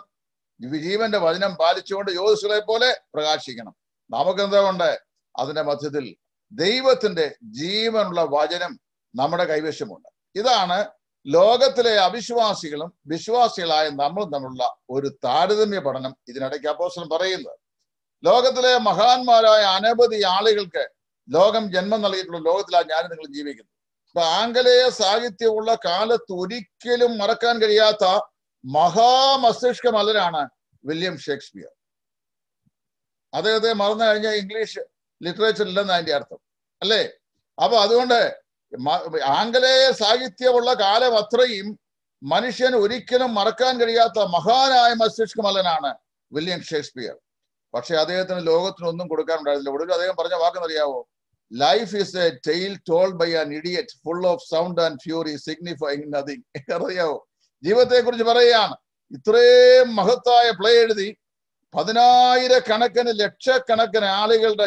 ജീവന്റെ വചനം പാലിച്ചുകൊണ്ട് ജ്യോതിഷികളെ പോലെ പ്രകാശിക്കണം നമുക്ക് എന്താ ഉണ്ട് അതിന്റെ മധ്യത്തിൽ ദൈവത്തിന്റെ ജീവനുള്ള വചനം നമ്മുടെ കൈവശമുണ്ട് ഇതാണ് ലോകത്തിലെ അവിശ്വാസികളും വിശ്വാസികളായ നമ്മളും തമ്മിലുള്ള ഒരു താരതമ്യ പഠനം ഇതിനിടയ്ക്ക് അപ്പോസ്റ്റൻ പറയുന്നത് ലോകത്തിലെ മഹാന്മാരായ അനവധി ആളുകൾക്ക് ലോകം ജന്മം നൽകിയിട്ടുള്ള ലോകത്തിലാണ് ഞാൻ നിങ്ങൾ ജീവിക്കുന്നത് ഇപ്പൊ ആംഗലേയ സാഹിത്യമുള്ള കാലത്ത് ഒരിക്കലും മറക്കാൻ കഴിയാത്ത മഹാമസ്തിഷ്കമലരാണ് വില്യം ഷേക്സ്പിയർ അദ്ദേഹത്തെ മറന്നു കഴിഞ്ഞ ഇംഗ്ലീഷ് ലിറ്ററേച്ചറില്ലെന്ന് അതിന്റെ അർത്ഥം അല്ലേ അപ്പൊ അതുകൊണ്ട് ആംഗലേയ സാഹിത്യമുള്ള കാലം അത്രയും മനുഷ്യൻ ഒരിക്കലും മറക്കാൻ കഴിയാത്ത മഹാനായ മസ്തിഷ്കമലനാണ് വില്യം ഷേക്സ്പിയർ പക്ഷെ അദ്ദേഹത്തിന് ലോകത്തിനൊന്നും കൊടുക്കാൻ ഉണ്ടായിരുന്നില്ല ഒടുവിൽ അദ്ദേഹം പറഞ്ഞ വാക്കെന്നറിയാവോ life is a tale told by an idiot full of sound and fury signifying nothing അറിയാവോ ജീവിതത്തെ കുറിച്ച് പറയുകയാണ് ഇത്രയും മഹത്തായ പ്ലേ എഴുതി പതിനായിരക്കണക്കിന് ലക്ഷക്കണക്കിന് ആളുകളുടെ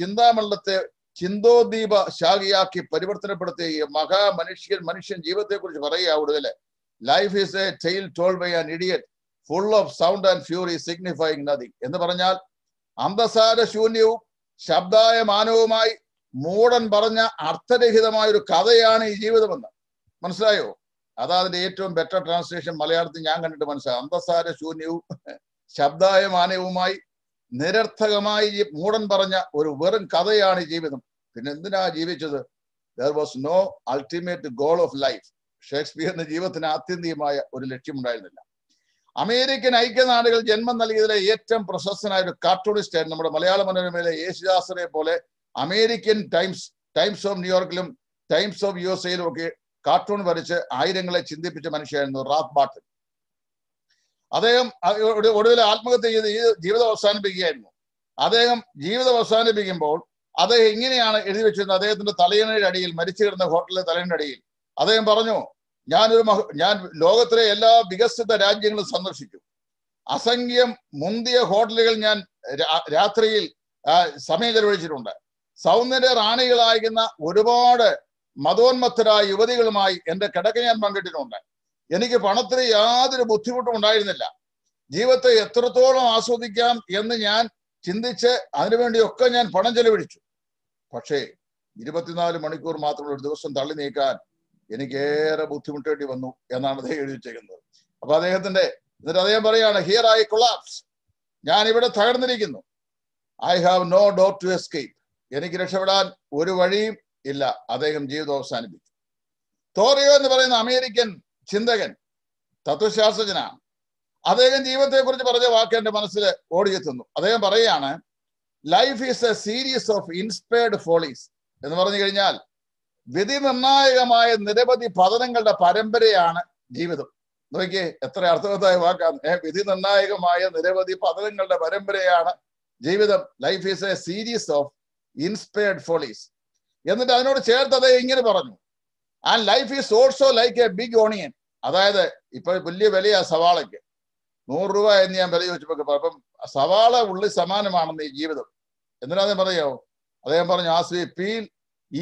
ചിന്താമണ്ഡലത്തെ ചിന്തോദ്ദീപ ശാഖയാക്കി പരിവർത്തനപ്പെടുത്തിയ ഈ മഹാമനുഷ്യൻ മനുഷ്യൻ ജീവിതത്തെ കുറിച്ച് പറയുക life is a tale told by an idiot full of sound and fury signifying nothing എന്ന് പറഞ്ഞാൽ അന്തസാര ശൂന്യവും ശബ്ദായ മാനവുമായി മൂടൻ പറഞ്ഞ അർത്ഥരഹിതമായ ഒരു കഥയാണ് ഈ ജീവിതമെന്ന് മനസ്സിലായോ അതാ അതിന്റെ ഏറ്റവും ബെറ്റർ ട്രാൻസ്ലേഷൻ മലയാളത്തിൽ ഞാൻ കണ്ടിട്ട് മനസ്സിലായി അന്തസാര ശൂന്യവും മാനവുമായി നിരർത്ഥകമായി മൂടൻ പറഞ്ഞ ഒരു വെറും കഥയാണ് ജീവിതം പിന്നെ എന്തിനാ ജീവിച്ചത് there was no ultimate goal of life ഷേക്സ്പിയറിന്റെ ജീവിതത്തിന് ആത്യന്തികമായ ഒരു ലക്ഷ്യമുണ്ടായിരുന്നില്ല അമേരിക്കൻ ഐക്യനാടുകൾ ജന്മം നൽകിയതിലെ ഏറ്റവും പ്രശസ്തനായ ഒരു കാർട്ടൂണിസ്റ്റായിരുന്നു നമ്മുടെ മലയാള മനോരമയിലെ യേശുദാസനെ പോലെ അമേരിക്കൻ ടൈംസ് ടൈംസ് ഓഫ് ന്യൂയോർക്കിലും ടൈംസ് ഓഫ് യു എസ് എയിലും ഒക്കെ കാർട്ടൂൺ വരച്ച് ആയിരങ്ങളെ ചിന്തിപ്പിച്ച മനുഷ്യനായിരുന്നു റാത്ത് ബാട്ടൻ അദ്ദേഹം ഒടുവിൽ ആത്മഹത്യ ചെയ്ത് ജീവിതം അവസാനിപ്പിക്കുകയായിരുന്നു അദ്ദേഹം ജീവിതം അവസാനിപ്പിക്കുമ്പോൾ അദ്ദേഹം ഇങ്ങനെയാണ് എഴുതി വെച്ചിരുന്നത് അദ്ദേഹത്തിന്റെ തലയണയുടെ അടിയിൽ മരിച്ചു കിടന്ന ഹോട്ടലിലെ തലയണയുടെ അടിയിൽ അദ്ദേഹം പറഞ്ഞു ഞാനൊരു മഹ ഞാൻ ലോകത്തിലെ എല്ലാ വികസിത രാജ്യങ്ങളും സന്ദർശിച്ചു അസംഖ്യം മുന്തിയ ഹോട്ടലുകൾ ഞാൻ രാത്രിയിൽ സമയം ചെലവഴിച്ചിട്ടുണ്ട് സൗന്ദര്യ റാണികളായിരുന്ന ഒരുപാട് മതോന്മത്തരായ യുവതികളുമായി എന്റെ കിടക്ക ഞാൻ പങ്കിട്ടിട്ടുണ്ട് എനിക്ക് പണത്തിന് യാതൊരു ബുദ്ധിമുട്ടും ഉണ്ടായിരുന്നില്ല ജീവിതത്തെ എത്രത്തോളം ആസ്വദിക്കാം എന്ന് ഞാൻ ചിന്തിച്ച് അതിനുവേണ്ടിയൊക്കെ ഞാൻ പണം ചെലവഴിച്ചു പക്ഷേ ഇരുപത്തിനാല് മണിക്കൂർ മാത്രമുള്ള ഒരു ദിവസം തള്ളി നീക്കാൻ എനിക്കേറെ ബുദ്ധിമുട്ടേണ്ടി വന്നു എന്നാണ് അദ്ദേഹം എഴുതി ചെയ്യുന്നത് അപ്പൊ അദ്ദേഹത്തിന്റെ എന്നിട്ട് അദ്ദേഹം പറയാണ് ഹിയർ ഐ കൊളാപ്സ് ഞാൻ ഇവിടെ തകർന്നിരിക്കുന്നു I have no door to escape എനിക്ക് രക്ഷപ്പെടാൻ ഒരു വഴിയും ഇല്ല അദ്ദേഹം ജീവിതം അവസാനിപ്പിച്ചു തോറിയോ എന്ന് പറയുന്ന അമേരിക്കൻ ചിന്തകൻ തത്വശാസ്ത്രജ്ഞനാണ് അദ്ദേഹം ജീവിതത്തെക്കുറിച്ച് പറഞ്ഞ വാക്ക് എന്റെ മനസ്സിൽ ഓടിയെത്തുന്നു അദ്ദേഹം പറയുകയാണ് life is a series of inspired follies എന്ന് പറഞ്ഞു കഴിഞ്ഞാൽ വിധി നിർണായകമായ നിരവധി പതനങ്ങളുടെ പരമ്പരയാണ് ജീവിതം നോക്കിയേ എത്ര അർത്ഥവത്തായ വാക്കാണ് വിധി നിർണായകമായ നിരവധി പതനങ്ങളുടെ പരമ്പരയാണ് ജീവിതം life is a series of inspired follies എന്നിട്ട് അതിനോട് ചേർത്ത് അദ്ദേഹം ഇങ്ങനെ പറഞ്ഞു and life is also like a big onion അതായത് ഇപ്പൊ വലിയ വിലയാ സവാളയ്ക്ക് നൂറ് രൂപ എന്ന് ഞാൻ വില ചോദിച്ചപ്പോ അപ്പം സവാള ഉള്ളി സമാനമാണെന്ന് ഈ ജീവിതം എന്തിനാ പറയോ അദ്ദേഹം പറഞ്ഞു as we feel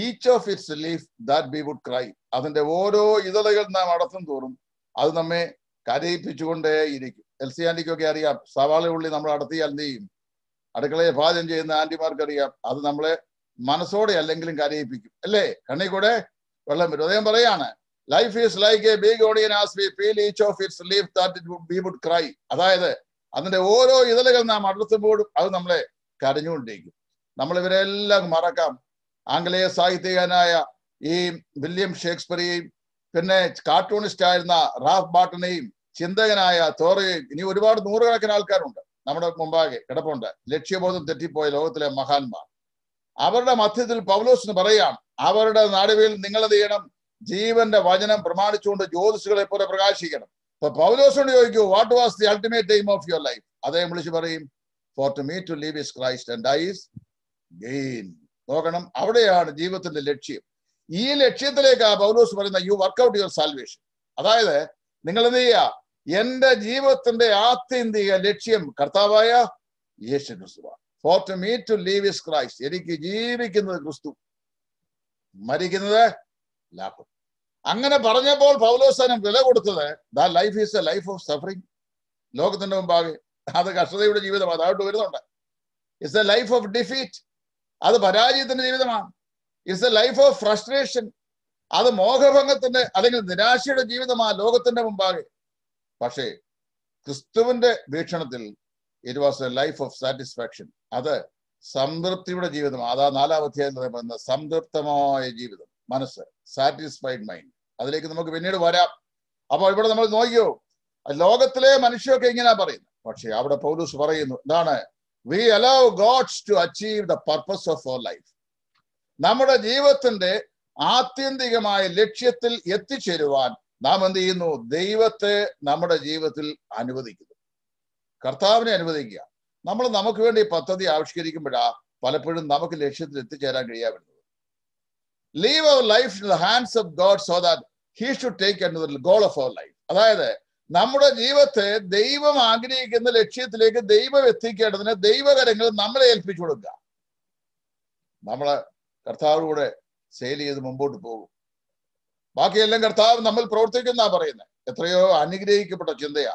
each of its leaf that be would cry അതിന്റെ ഓരോ ഇതളകൾ നാം അടത്തും തോറും അത് നമ്മെ കരയിപ്പിച്ചുകൊണ്ടേ ഇരിക്കും സി ആന്റിക്കൊക്കെ അറിയാം സവാള ഉള്ളി നമ്മൾ അടത്തിയാൽ എന്ത് ചെയ്യും അടുക്കളയെ പാചകം ചെയ്യുന്ന അറിയാം അത് നമ്മളെ മനസ്സോടെ അല്ലെങ്കിലും കരയിപ്പിക്കും അല്ലേ കണ്ണി കൂടെ വെള്ളം വരും അദ്ദേഹം പറയാണ് life is like a big onion as we feel each of its leaf that it we would cry അതായത് അതിന്റെ ഓരോ ഇതളുകൾ നാം അടുത്തുമ്പോഴും അത് നമ്മളെ കരഞ്ഞുകൊണ്ടിരിക്കും നമ്മൾ ഇവരെല്ലാം മറക്കാം ആംഗലേയ സാഹിത്യകാരനായ ഈ വില്യം ഷേക്സ്പിയറേയും പിന്നെ കാർട്ടൂണിസ്റ്റ് ആയിരുന്ന റാഫ് ബാട്ടനെയും ചിന്തകനായ തോറയും ഇനി ഒരുപാട് നൂറുകണക്കിന് ആൾക്കാരുണ്ട് നമ്മുടെ മുമ്പാകെ കിടപ്പുണ്ട് ലക്ഷ്യബോധം തെറ്റിപ്പോയ ലോകത്തിലെ മഹാന്മാർ അവരുടെ മധ്യത്തിൽ പൗലോസിന് പറയാണ് അവരുടെ നാടുവിൽ നിങ്ങൾ ചെയ്യണം ജീവന്റെ വചനം പ്രമാണിച്ചുകൊണ്ട് ജ്യോതിഷുകളെ പോലെ പ്രകാശിക്കണം ഇപ്പൊ പൗലോസോട് ചോദിക്കൂ what was the ultimate aim of your life അദ്ദേഹം വിളിച്ച് പറയും for to me to live is Christ and is gain നോക്കണം അവിടെയാണ് ജീവിതത്തിന്റെ ലക്ഷ്യം ഈ ലക്ഷ്യത്തിലേക്ക് ആ പൗലോസ് പറയുന്ന യു വർക്ക്ഔട്ട് യുവർ സാൽവേഷൻ അതായത് നിങ്ങൾ എന്ത് ചെയ്യുക എന്റെ ജീവിതത്തിന്റെ ആത്യന്തിക ലക്ഷ്യം കർത്താവായ Yesu Kristu for to me to live is Christ എനിക്ക് ജീവിക്കുന്നത് ക്രിസ്തു മരിക്കുന്നത് ലാഭം അങ്ങനെ പറഞ്ഞപ്പോൾ പൗലോസനം വില കൊടുത്തത് the life is a life of suffering ലോകത്തിന്റെ മുമ്പാകെ അത് കഷ്ടതയുടെ ജീവിതം അതായിട്ട് വരുന്നുണ്ട് it's a life of defeat അത് പരാജയത്തിന്റെ ജീവിതമാണ് it's a life of frustration അത് മോഹഭംഗത്തിന്റെ അല്ലെങ്കിൽ നിരാശയുടെ ജീവിതമാണ് ലോകത്തിന്റെ മുമ്പാകെ പക്ഷേ ക്രിസ്തുവിന്റെ വീക്ഷണത്തിൽ it was a life of satisfaction അത് സംതൃപ്തിയുടെ ജീവിതമാണ് അതാ നാലാം അധ്യായത്തിൽ സംതൃപ്തമായ ജീവിതം മനസ്സ് സാറ്റിസ്ഫൈഡ് മൈൻഡ് അതിലേക്ക് നമുക്ക് പിന്നീട് വരാം അപ്പോൾ ഇവിടെ നമ്മൾ നോക്കിയോ ലോകത്തിലെ മനുഷ്യൊക്കെ ഇങ്ങനെ പറയുന്നത് പക്ഷെ അവിടെ പൗലൂസ് പറയുന്നു എന്താണ് we allow God's to achieve the purpose of our life നമ്മുടെ ജീവിതത്തിന്റെ ആത്യന്തികമായ ലക്ഷ്യത്തിൽ എത്തിച്ചേരുവാൻ നാം എന്ത് ചെയ്യുന്നു ദൈവത്തെ നമ്മുടെ ജീവിതത്തിൽ അനുവദിക്കുന്നു കർത്താവിനെ അനുവദിക്കുക നമ്മൾ നമുക്ക് വേണ്ടി പദ്ധതി ആവിഷ്കരിക്കുമ്പോഴാ പലപ്പോഴും നമുക്ക് ലക്ഷ്യത്തിൽ എത്തിച്ചേരാൻ കഴിയാൻ leave our life in the hands of God so that he should take എന്ന ഗോൾ ഓഫ് അവർ ലൈഫ് അതായത് നമ്മുടെ ജീവിതത്തെ ദൈവം ആഗ്രഹിക്കുന്ന ലക്ഷ്യത്തിലേക്ക് ദൈവം എത്തിക്കേണ്ടതിന് ദൈവകരങ്ങൾ നമ്മളെ ഏൽപ്പിച്ചു കൊടുക്കുക നമ്മൾ കൂടെ സെയിൽ ചെയ്ത് മുമ്പോട്ട് പോകും ബാക്കിയെല്ലാം കർത്താവ് നമ്മൾ പ്രവർത്തിക്കുന്ന പറയുന്നത് എത്രയോ അനുഗ്രഹിക്കപ്പെട്ട ചിന്തയാ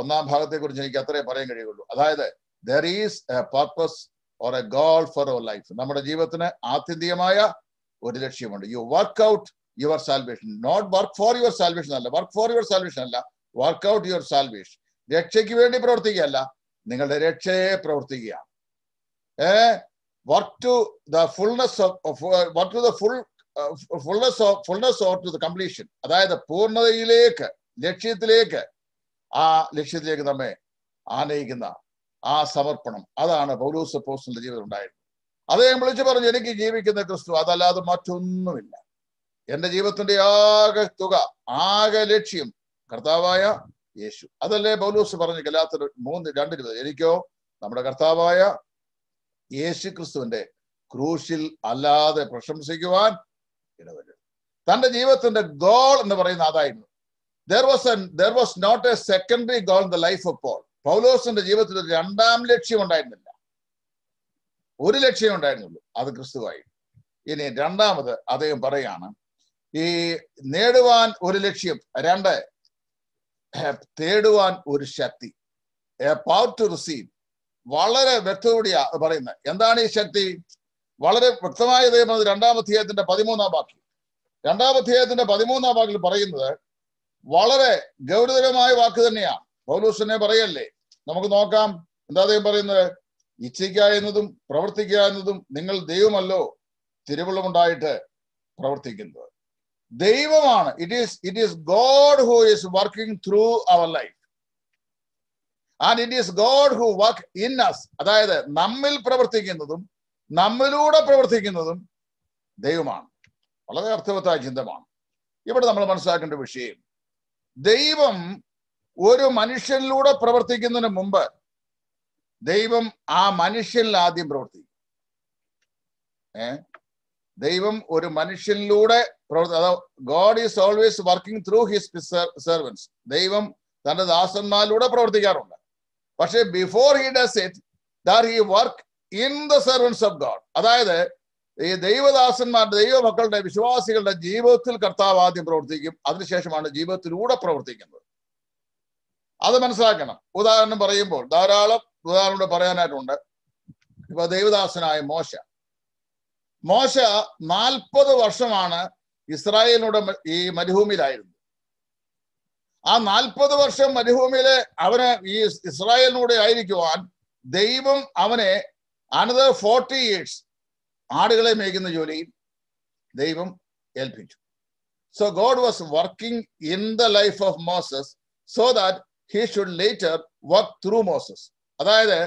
ഒന്നാം ഭാഗത്തെ കുറിച്ച് എനിക്ക് അത്രേ പറയാൻ കഴിയുള്ളൂ അതായത് there is a purpose or a goal for our life നമ്മുടെ ജീവിതത്തിന് ആത്യന്തികമായ ഒരു ലക്ഷ്യമുണ്ട് you work out your salvation not work for your salvation അല്ല വർക്ക് ഫോർ യുവർ സാൽവേഷൻ അല്ല വർക്ക് ഔട്ട് യുവർ സാൽവേഷൻ രക്ഷയ്ക്ക് വേണ്ടി പ്രവർത്തിക്കുകയല്ല നിങ്ങളുടെ രക്ഷയെ പ്രവർത്തിക്കുക work to the fullness of work to the full fullness of fullness of to the completion അതായത് പൂർണ്ണതയിലേക്ക് ലക്ഷ്യത്തിലേക്ക് ആ ലക്ഷ്യത്തിലേക്ക് നമ്മെ ആനയിക്കുന്ന ആ സമർപ്പണം അതാണ് പൗലൂസ് പോസ്റ്റിന്റെ ജീവിതം ഉണ്ടായിരുന്നത് അദ്ദേഹം വിളിച്ചു പറഞ്ഞു എനിക്ക് ജീവിക്കുന്ന ക്രിസ്തു അതല്ലാതെ മറ്റൊന്നുമില്ല എന്റെ ജീവിതത്തിന്റെ ആകെ തുക ആകെ ലക്ഷ്യം കർത്താവായ യേശു അതല്ലേ ബൗലൂസ് പറഞ്ഞു കല്ലാത്ത മൂന്ന് രണ്ട് ഇരുപത് എനിക്കോ നമ്മുടെ കർത്താവായ യേശു ക്രിസ്തുവിന്റെ ക്രൂശിൽ അല്ലാതെ പ്രശംസിക്കുവാൻ ഇടവരും തന്റെ ജീവിതത്തിന്റെ ഗോൾ എന്ന് പറയുന്ന അതായിരുന്നു there was there was not a secondary goal in the life of Paul പൗലോസിന്റെ ജീവിതത്തിൽ രണ്ടാം ലക്ഷ്യം ഉണ്ടായിരുന്നില്ല ഒരു ലക്ഷ്യം ഉണ്ടായിരുന്നുള്ളൂ അത് ക്രിസ്തുവായി ഇനി രണ്ടാമത് അദ്ദേഹം പറയാണ് ഈ നേടുവാൻ ഒരു ലക്ഷ്യം രണ്ട് തേടുവാൻ ഒരു ശക്തി പവർ ടു റിസീവ് വളരെ വ്യക്തതയോടെയാ പറയുന്നത് എന്താണ് ഈ ശക്തി വളരെ വ്യക്തമായ ദൈവം രണ്ടാം അധ്യായത്തിന്റെ പതിമൂന്നാം ബാക്കി രണ്ടാം അധ്യായത്തിന്റെ പതിമൂന്നാം ബാക്കിൽ പറയുന്നത് വളരെ ഗൗരവമായ വാക്ക് തന്നെയാണ് പൗലൂസിനെ പറയല്ലേ നമുക്ക് നോക്കാം എന്താ അദ്ദേഹം പറയുന്നത് ഇച്ഛിക്ക എന്നതും പ്രവർത്തിക്കുക എന്നതും നിങ്ങൾ ദൈവമല്ലോ ഉണ്ടായിട്ട് പ്രവർത്തിക്കുന്നത് ദൈവമാണ് it is it is God who is working through our life and it is God who work in us അതായത് നമ്മിൽ പ്രവർത്തിക്കുന്നതും നമ്മിലൂടെ പ്രവർത്തിക്കുന്നതും ദൈവമാണ് വളരെ അർത്ഥവത്തായ ചിന്തമാണ് ഇവിടെ നമ്മൾ മനസ്സിലാക്കേണ്ട വിഷയം ദൈവം ഒരു മനുഷ്യനിലൂടെ പ്രവർത്തിക്കുന്നതിന് മുമ്പ് ദൈവം ആ മനുഷ്യനിൽ ആദ്യം പ്രവർത്തിക്കും ഏ ദൈവം ഒരു മനുഷ്യനിലൂടെ പ്രവർത്തി God is always working through his servants ദൈവം തന്റെ ദാസന്മാരിലൂടെ പ്രവർത്തിക്കാറുണ്ട് പക്ഷെ before he does it there he work in the servants of God അതായത് ഈ ദൈവദാസന്മാരുടെ ദൈവമക്കളുടെ വിശ്വാസികളുടെ ജീവിതത്തിൽ കർത്താവ് ആദ്യം പ്രവർത്തിക്കും അതിനുശേഷമാണ് ജീവിതത്തിലൂടെ പ്രവർത്തിക്കുന്നത് അത് മനസ്സിലാക്കണം ഉദാഹരണം പറയുമ്പോൾ ധാരാളം ഉദാഹരണം പറയാനായിട്ടുണ്ട് ഇപ്പൊ ദേവദാസനായ മോശ മോശ നാൽപ്പത് വർഷമാണ് ഇസ്രായേലിനോട് ഈ മരുഭൂമിയിലായിരുന്നു ആ നാൽപ്പത് വർഷം മരുഭൂമിയിലെ അവന് ഈ ഇസ്രായേലിനൂടെ ആയിരിക്കുവാൻ ദൈവം അവനെ അനദർ ഫോർട്ടി ഇയേഴ്സ് ആടുകളെ മേയ്ക്കുന്ന ജോലിയും ദൈവം ഏൽപ്പിച്ചു so God was working in the life of Moses so that he should later work through Moses അതായത്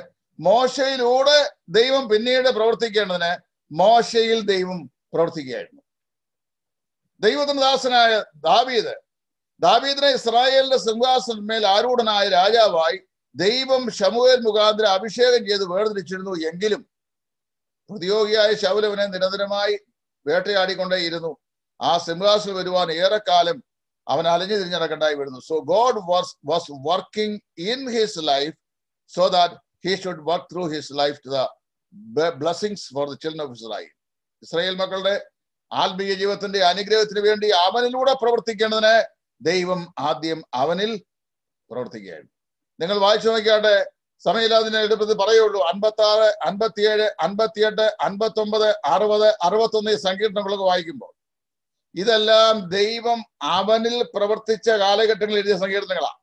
മോശയിലൂടെ ദൈവം പിന്നീട് പ്രവർത്തിക്കേണ്ടതിന് മോശയിൽ ദൈവം പ്രവർത്തിക്കുകയായിരുന്നു ദൈവത്തിന് ദാസനായ ദാവീദ് ദാവീദിനെ ഇസ്രായേലിന്റെ സിംഹാസനമേൽ ആരൂഢനായ രാജാവായി ദൈവം ഷമുവേൽ മുഖാന്തരം അഭിഷേകം ചെയ്ത് വേർതിരിച്ചിരുന്നു എങ്കിലും പ്രതിയോഗിയായ ശൗലവനെ നിരന്തരമായി വേട്ടയാടിക്കൊണ്ടേയിരുന്നു ആ സിംഹാസനം വരുവാൻ ഏറെക്കാലം അവൻ അലഞ്ഞു തിരിഞ്ഞടക്കേണ്ടായി വരുന്നു so God was was working in his life so that he should work through his life to the blessings for the children of Israel. Israel മക്കളുടെ ആത്മീയ ജീവിതത്തിന്റെ അനുഗ്രഹത്തിന് വേണ്ടി അവനിലൂടെ പ്രവർത്തിക്കേണ്ടതിന് ദൈവം ആദ്യം അവനിൽ പ്രവർത്തിക്കുകയാണ് നിങ്ങൾ വായിച്ചു നോക്കിയാട്ടെ സമയമില്ലാതിന്റെ എടുപ്പത് പറയുള്ളൂ അൻപത്തി ആറ് അൻപത്തിയേഴ് അൻപത്തിയെട്ട് അൻപത്തി ഒമ്പത് അറുപത് അറുപത്തൊന്ന് സങ്കീർണങ്ങളൊക്കെ വായിക്കുമ്പോൾ ഇതെല്ലാം ദൈവം അവനിൽ പ്രവർത്തിച്ച കാലഘട്ടങ്ങളിൽ എഴുതിയ സങ്കീർണങ്ങളാണ്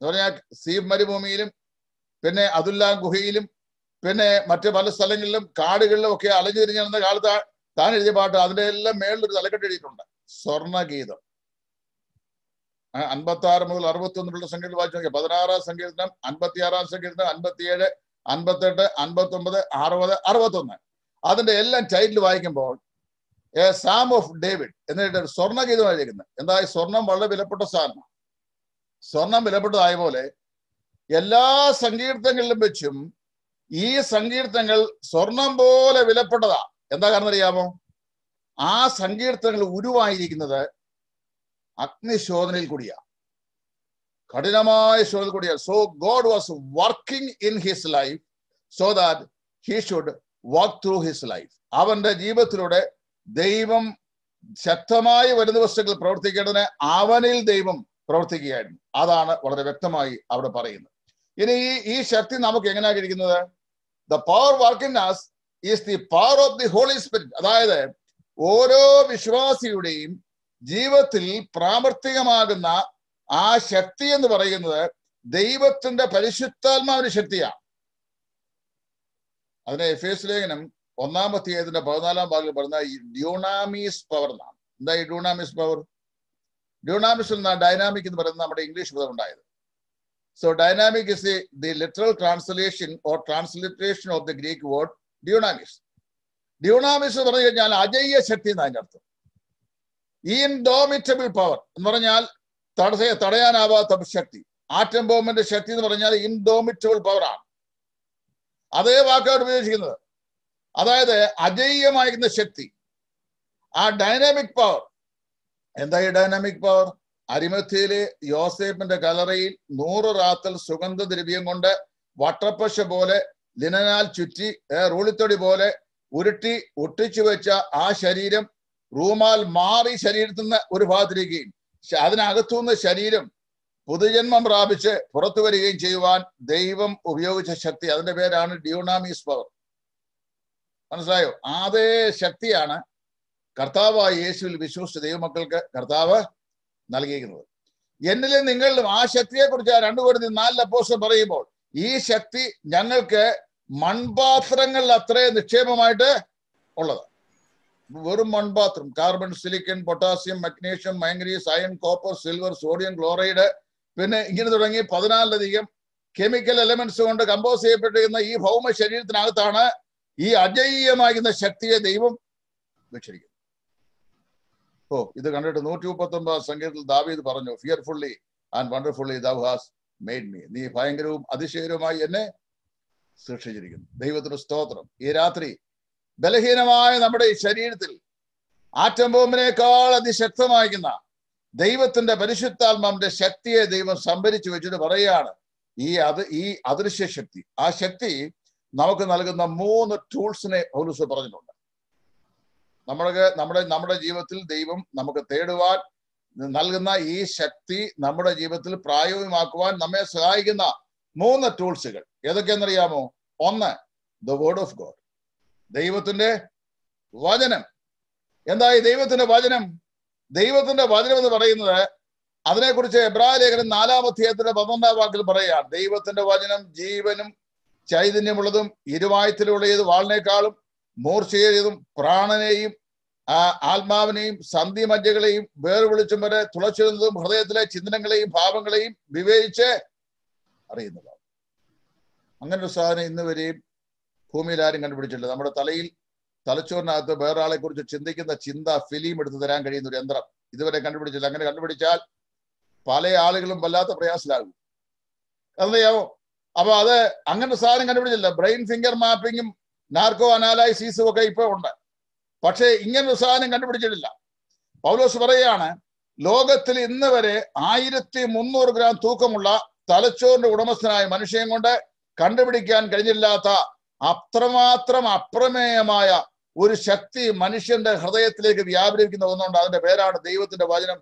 എന്ന് പറഞ്ഞാൽ സീ മരുഭൂമിയിലും പിന്നെ അതുല്ലാ ഗുഹയിലും പിന്നെ മറ്റു പല സ്ഥലങ്ങളിലും കാടുകളിലും ഒക്കെ അലഞ്ഞിരിഞ്ഞു നടന്ന കാലത്ത് താൻ എഴുതിയ പാട്ട് അതിന്റെ എല്ലാം മേളിലൊരു തലക്കെട്ട് എഴുതിയിട്ടുണ്ട് സ്വർണഗീതം അൻപത്തി ആറ് മുതൽ അറുപത്തി ഒന്നിലുള്ള സംഗീതം വായിച്ചു നോക്കിയാൽ പതിനാറാം സംഗീതം അൻപത്തി ആറാം സംഗീതം അൻപത്തിയേഴ് അൻപത്തെട്ട് ഒമ്പത് അറുപത് ഒന്ന് അതിന്റെ എല്ലാം ടൈറ്റിൽ വായിക്കുമ്പോൾ എ സാം ഓഫ് ഡേവിഡ് എന്നിട്ട് സ്വർണ്ണഗീതം എഴുതിയിരിക്കുന്നത് എന്താ സ്വർണം വളരെ വിലപ്പെട്ട സാധനമാണ് സ്വർണം വിലപ്പെട്ടതായ പോലെ എല്ലാ സങ്കീർത്തങ്ങളിലും വെച്ചും ഈ സങ്കീർത്തങ്ങൾ സ്വർണം പോലെ വിലപ്പെട്ടതാ എന്താ കാരണം അറിയാമോ ആ സങ്കീർത്തങ്ങൾ ഉരുവായിരിക്കുന്നത് അഗ്നിശോധനയിൽ കൂടിയാ കഠിനമായ ശോധന കൂടിയാ so God was working in his life so that he should walk through his life അവന്റെ ജീവിതത്തിലൂടെ ദൈവം ശക്തമായി വരും ദിവസങ്ങളിൽ പ്രവർത്തിക്കേണ്ടതിന് അവനിൽ ദൈവം പ്രവർത്തിക്കുകയായിരുന്നു അതാണ് വളരെ വ്യക്തമായി അവിടെ പറയുന്നത് ഇനി ഈ ഈ ശക്തി നമുക്ക് എങ്ങനെയാ കഴിക്കുന്നത് the power work in us is the power of the Holy Spirit അതായത് ഓരോ വിശ്വാസിയുടെയും ജീവിതത്തിൽ പ്രാവർത്തികമാകുന്ന ആ ശക്തി എന്ന് പറയുന്നത് ദൈവത്തിന്റെ പരിശുദ്ധാത്മാവിന്റെ ശക്തിയാണ് അതിനെ എഫ് എസ് ലേഖനം ഒന്നാമത്തെ ഏതിന്റെ പതിനാലാം ഭാഗത്തിൽ പറഞ്ഞ ഡ്യൂണാമീസ് പവർ എന്നാണ് എന്താ ഈ ഡ്യൂണാമീസ് പവർ ഡ്യൂണാമിസ് എന്ന ഡൈനാമിക് എന്ന് പറയുന്നത് നമ്മുടെ ഇംഗ്ലീഷ് പദം ഉണ്ടായത് So dynamic is the, the literal translation or transliteration of the Greek word dunamis. ഡ്യൂണാമിസ് എന്ന് പറഞ്ഞു കഴിഞ്ഞാൽ അജയ്യ ശക്തി എന്ന് അതിൻ്റെ അർത്ഥം ഇൻഡോമിറ്റബിൾ പവർ എന്ന് പറഞ്ഞാൽ തടസ്സ തടയാനാവാത്ത ശക്തി ആറ്റം ബോംബിന്റെ ശക്തി എന്ന് പറഞ്ഞാൽ ഇൻഡോമിറ്റബിൾ പവറാണ് അതേ വാക്കാണ് ഉപയോഗിക്കുന്നത് അതായത് അജയ്യമായിരുന്ന ശക്തി ആ ഡൈനാമിക് പവർ എന്താ ഈ ഡൈനാമിക് പവർ അരിമത്തിയിലെ യോസേഫിന്റെ കലറയിൽ നൂറ് റാത്തൽ സുഗന്ധദ്രവ്യം കൊണ്ട് വട്ടപ്പശ പോലെ ലിനനാൽ ചുറ്റി റൂളിത്തൊടി പോലെ ഉരുട്ടി ഒട്ടിച്ചു വെച്ച ആ ശരീരം റൂമാൽ മാറി ശരീരത്തിൽ നിന്ന് ഒരു ഭാഗത്തിരിക്കുകയും നിന്ന് ശരീരം പുതുജന്മം പ്രാപിച്ച് പുറത്തു വരികയും ചെയ്യുവാൻ ദൈവം ഉപയോഗിച്ച ശക്തി അതിന്റെ പേരാണ് ഡ്യൂണാമീസ് പവർ മനസ്സിലായോ അതേ ശക്തിയാണ് കർത്താവായ യേശുവിൽ വിശ്വസിച്ച ദൈവമക്കൾക്ക് കർത്താവ് നൽകിയിരിക്കുന്നത് എന്നിലും നിങ്ങളിലും ആ ശക്തിയെക്കുറിച്ച് രണ്ടു കോടി നാല് അപ്പോസ്റ്റർ പറയുമ്പോൾ ഈ ശക്തി ഞങ്ങൾക്ക് മൺപാത്രങ്ങളിൽ അത്രയും നിക്ഷേപമായിട്ട് ഉള്ളത് വെറും മൺപാത്രം carbon silicon potassium magnesium manganese iron copper silver sodium chloride പിന്നെ ഇങ്ങനെ തുടങ്ങി പതിനാലിലധികം കെമിക്കൽ എലമെന്റ്സ് കൊണ്ട് കമ്പോസ് ചെയ്യപ്പെട്ടിരിക്കുന്ന ഈ ഭൗമ ശരീരത്തിനകത്താണ് ഈ അജയ്യമാകുന്ന ശക്തിയെ ദൈവം വെച്ചിരിക്കുന്നത് ഓ ഇത് കണ്ടിട്ട് നൂറ്റി മുപ്പത്തി ഒമ്പത് സംഗീതത്തിൽ ദാവീദ് പറഞ്ഞു fearfully and wonderfully thou has made me നീ ഭയങ്കരവും അതിശയകരവുമായി എന്നെ സൃഷ്ടിച്ചിരിക്കുന്നു ദൈവത്തിന്റെ സ്തോത്രം ഈ രാത്രി ബലഹീനമായ നമ്മുടെ ഈ ശരീരത്തിൽ ആറ്റം ബോംബിനേക്കാൾ അതിശക്തമായിരിക്കുന്ന ദൈവത്തിന്റെ പരിശുദ്ധാത്മാവിന്റെ ശക്തിയെ ദൈവം സംഭരിച്ചു വെച്ചിട്ട് പറയുകയാണ് ഈ അത് ഈ അദൃശ്യ ശക്തി ആ ശക്തി നമുക്ക് നൽകുന്ന മൂന്ന് ടൂൾസിനെ പൗലൂസ് പറഞ്ഞിട്ടുണ്ട് നമ്മൾക്ക് നമ്മുടെ നമ്മുടെ ജീവിതത്തിൽ ദൈവം നമുക്ക് തേടുവാൻ നൽകുന്ന ഈ ശക്തി നമ്മുടെ ജീവിതത്തിൽ പ്രായോഗികമാക്കുവാൻ നമ്മെ സഹായിക്കുന്ന മൂന്ന് ടൂൾസുകൾ ഏതൊക്കെയെന്നറിയാമോ ഒന്ന് ദ വേർഡ് ഓഫ് ഗോഡ് ദൈവത്തിന്റെ വചനം എന്തായി ദൈവത്തിന്റെ വചനം ദൈവത്തിന്റെ വചനം എന്ന് പറയുന്നത് അതിനെക്കുറിച്ച് എബ്രാഹലേഖനം ലേഖനം പന്ത്രണ്ടാം വാക്കിൽ പറയുകയാണ് ദൈവത്തിന്റെ വചനം ജീവനും ചൈതന്യമുള്ളതും ഇരുവായത്തിലുള്ളത് വാളിനേക്കാളും മൂർച്ചയെയും പ്രാണനെയും ആ ആത്മാവിനെയും സന്ധി മജ്ജകളെയും വേർവിളിച്ചും വരെ തുളച്ചിരുന്നതും ഹൃദയത്തിലെ ചിന്തനങ്ങളെയും ഭാവങ്ങളെയും വിവേചിച്ച് അറിയുന്നതാണ് അങ്ങനെ ഒരു സാധനം ഇന്ന് വരെയും ഭൂമിയിൽ ആരും കണ്ടുപിടിച്ചിട്ടില്ല നമ്മുടെ തലയിൽ തലച്ചോറിനകത്ത് വേറൊരാളെ കുറിച്ച് ചിന്തിക്കുന്ന ചിന്ത ഫിലിം എടുത്തു തരാൻ കഴിയുന്ന ഒരു യന്ത്രം ഇതുവരെ കണ്ടുപിടിച്ചില്ല അങ്ങനെ കണ്ടുപിടിച്ചാൽ പല ആളുകളും വല്ലാത്ത പ്രയാസത്തിലാകും അറിയാമോ അപ്പൊ അത് അങ്ങനെ സാധനം കണ്ടുപിടിച്ചില്ല ബ്രെയിൻ ഫിംഗർ മാപ്പിങ്ങും നാർക്കോ അനാലൈസിസും ഒക്കെ ഇപ്പൊ ഉണ്ട് പക്ഷേ ഒരു സാധനം കണ്ടുപിടിച്ചിട്ടില്ല പൗലോസ് പറയാണ് ലോകത്തിൽ ഇന്ന് വരെ ആയിരത്തി മുന്നൂറ് ഗ്രാം തൂക്കമുള്ള തലച്ചോറിന്റെ ഉടമസ്ഥനായ മനുഷ്യൻ കൊണ്ട് കണ്ടുപിടിക്കാൻ കഴിഞ്ഞില്ലാത്ത അത്രമാത്രം അപ്രമേയമായ ഒരു ശക്തി മനുഷ്യന്റെ ഹൃദയത്തിലേക്ക് വ്യാപരിക്കുന്ന ഒന്നുണ്ട് അതിന്റെ പേരാണ് ദൈവത്തിന്റെ വചനം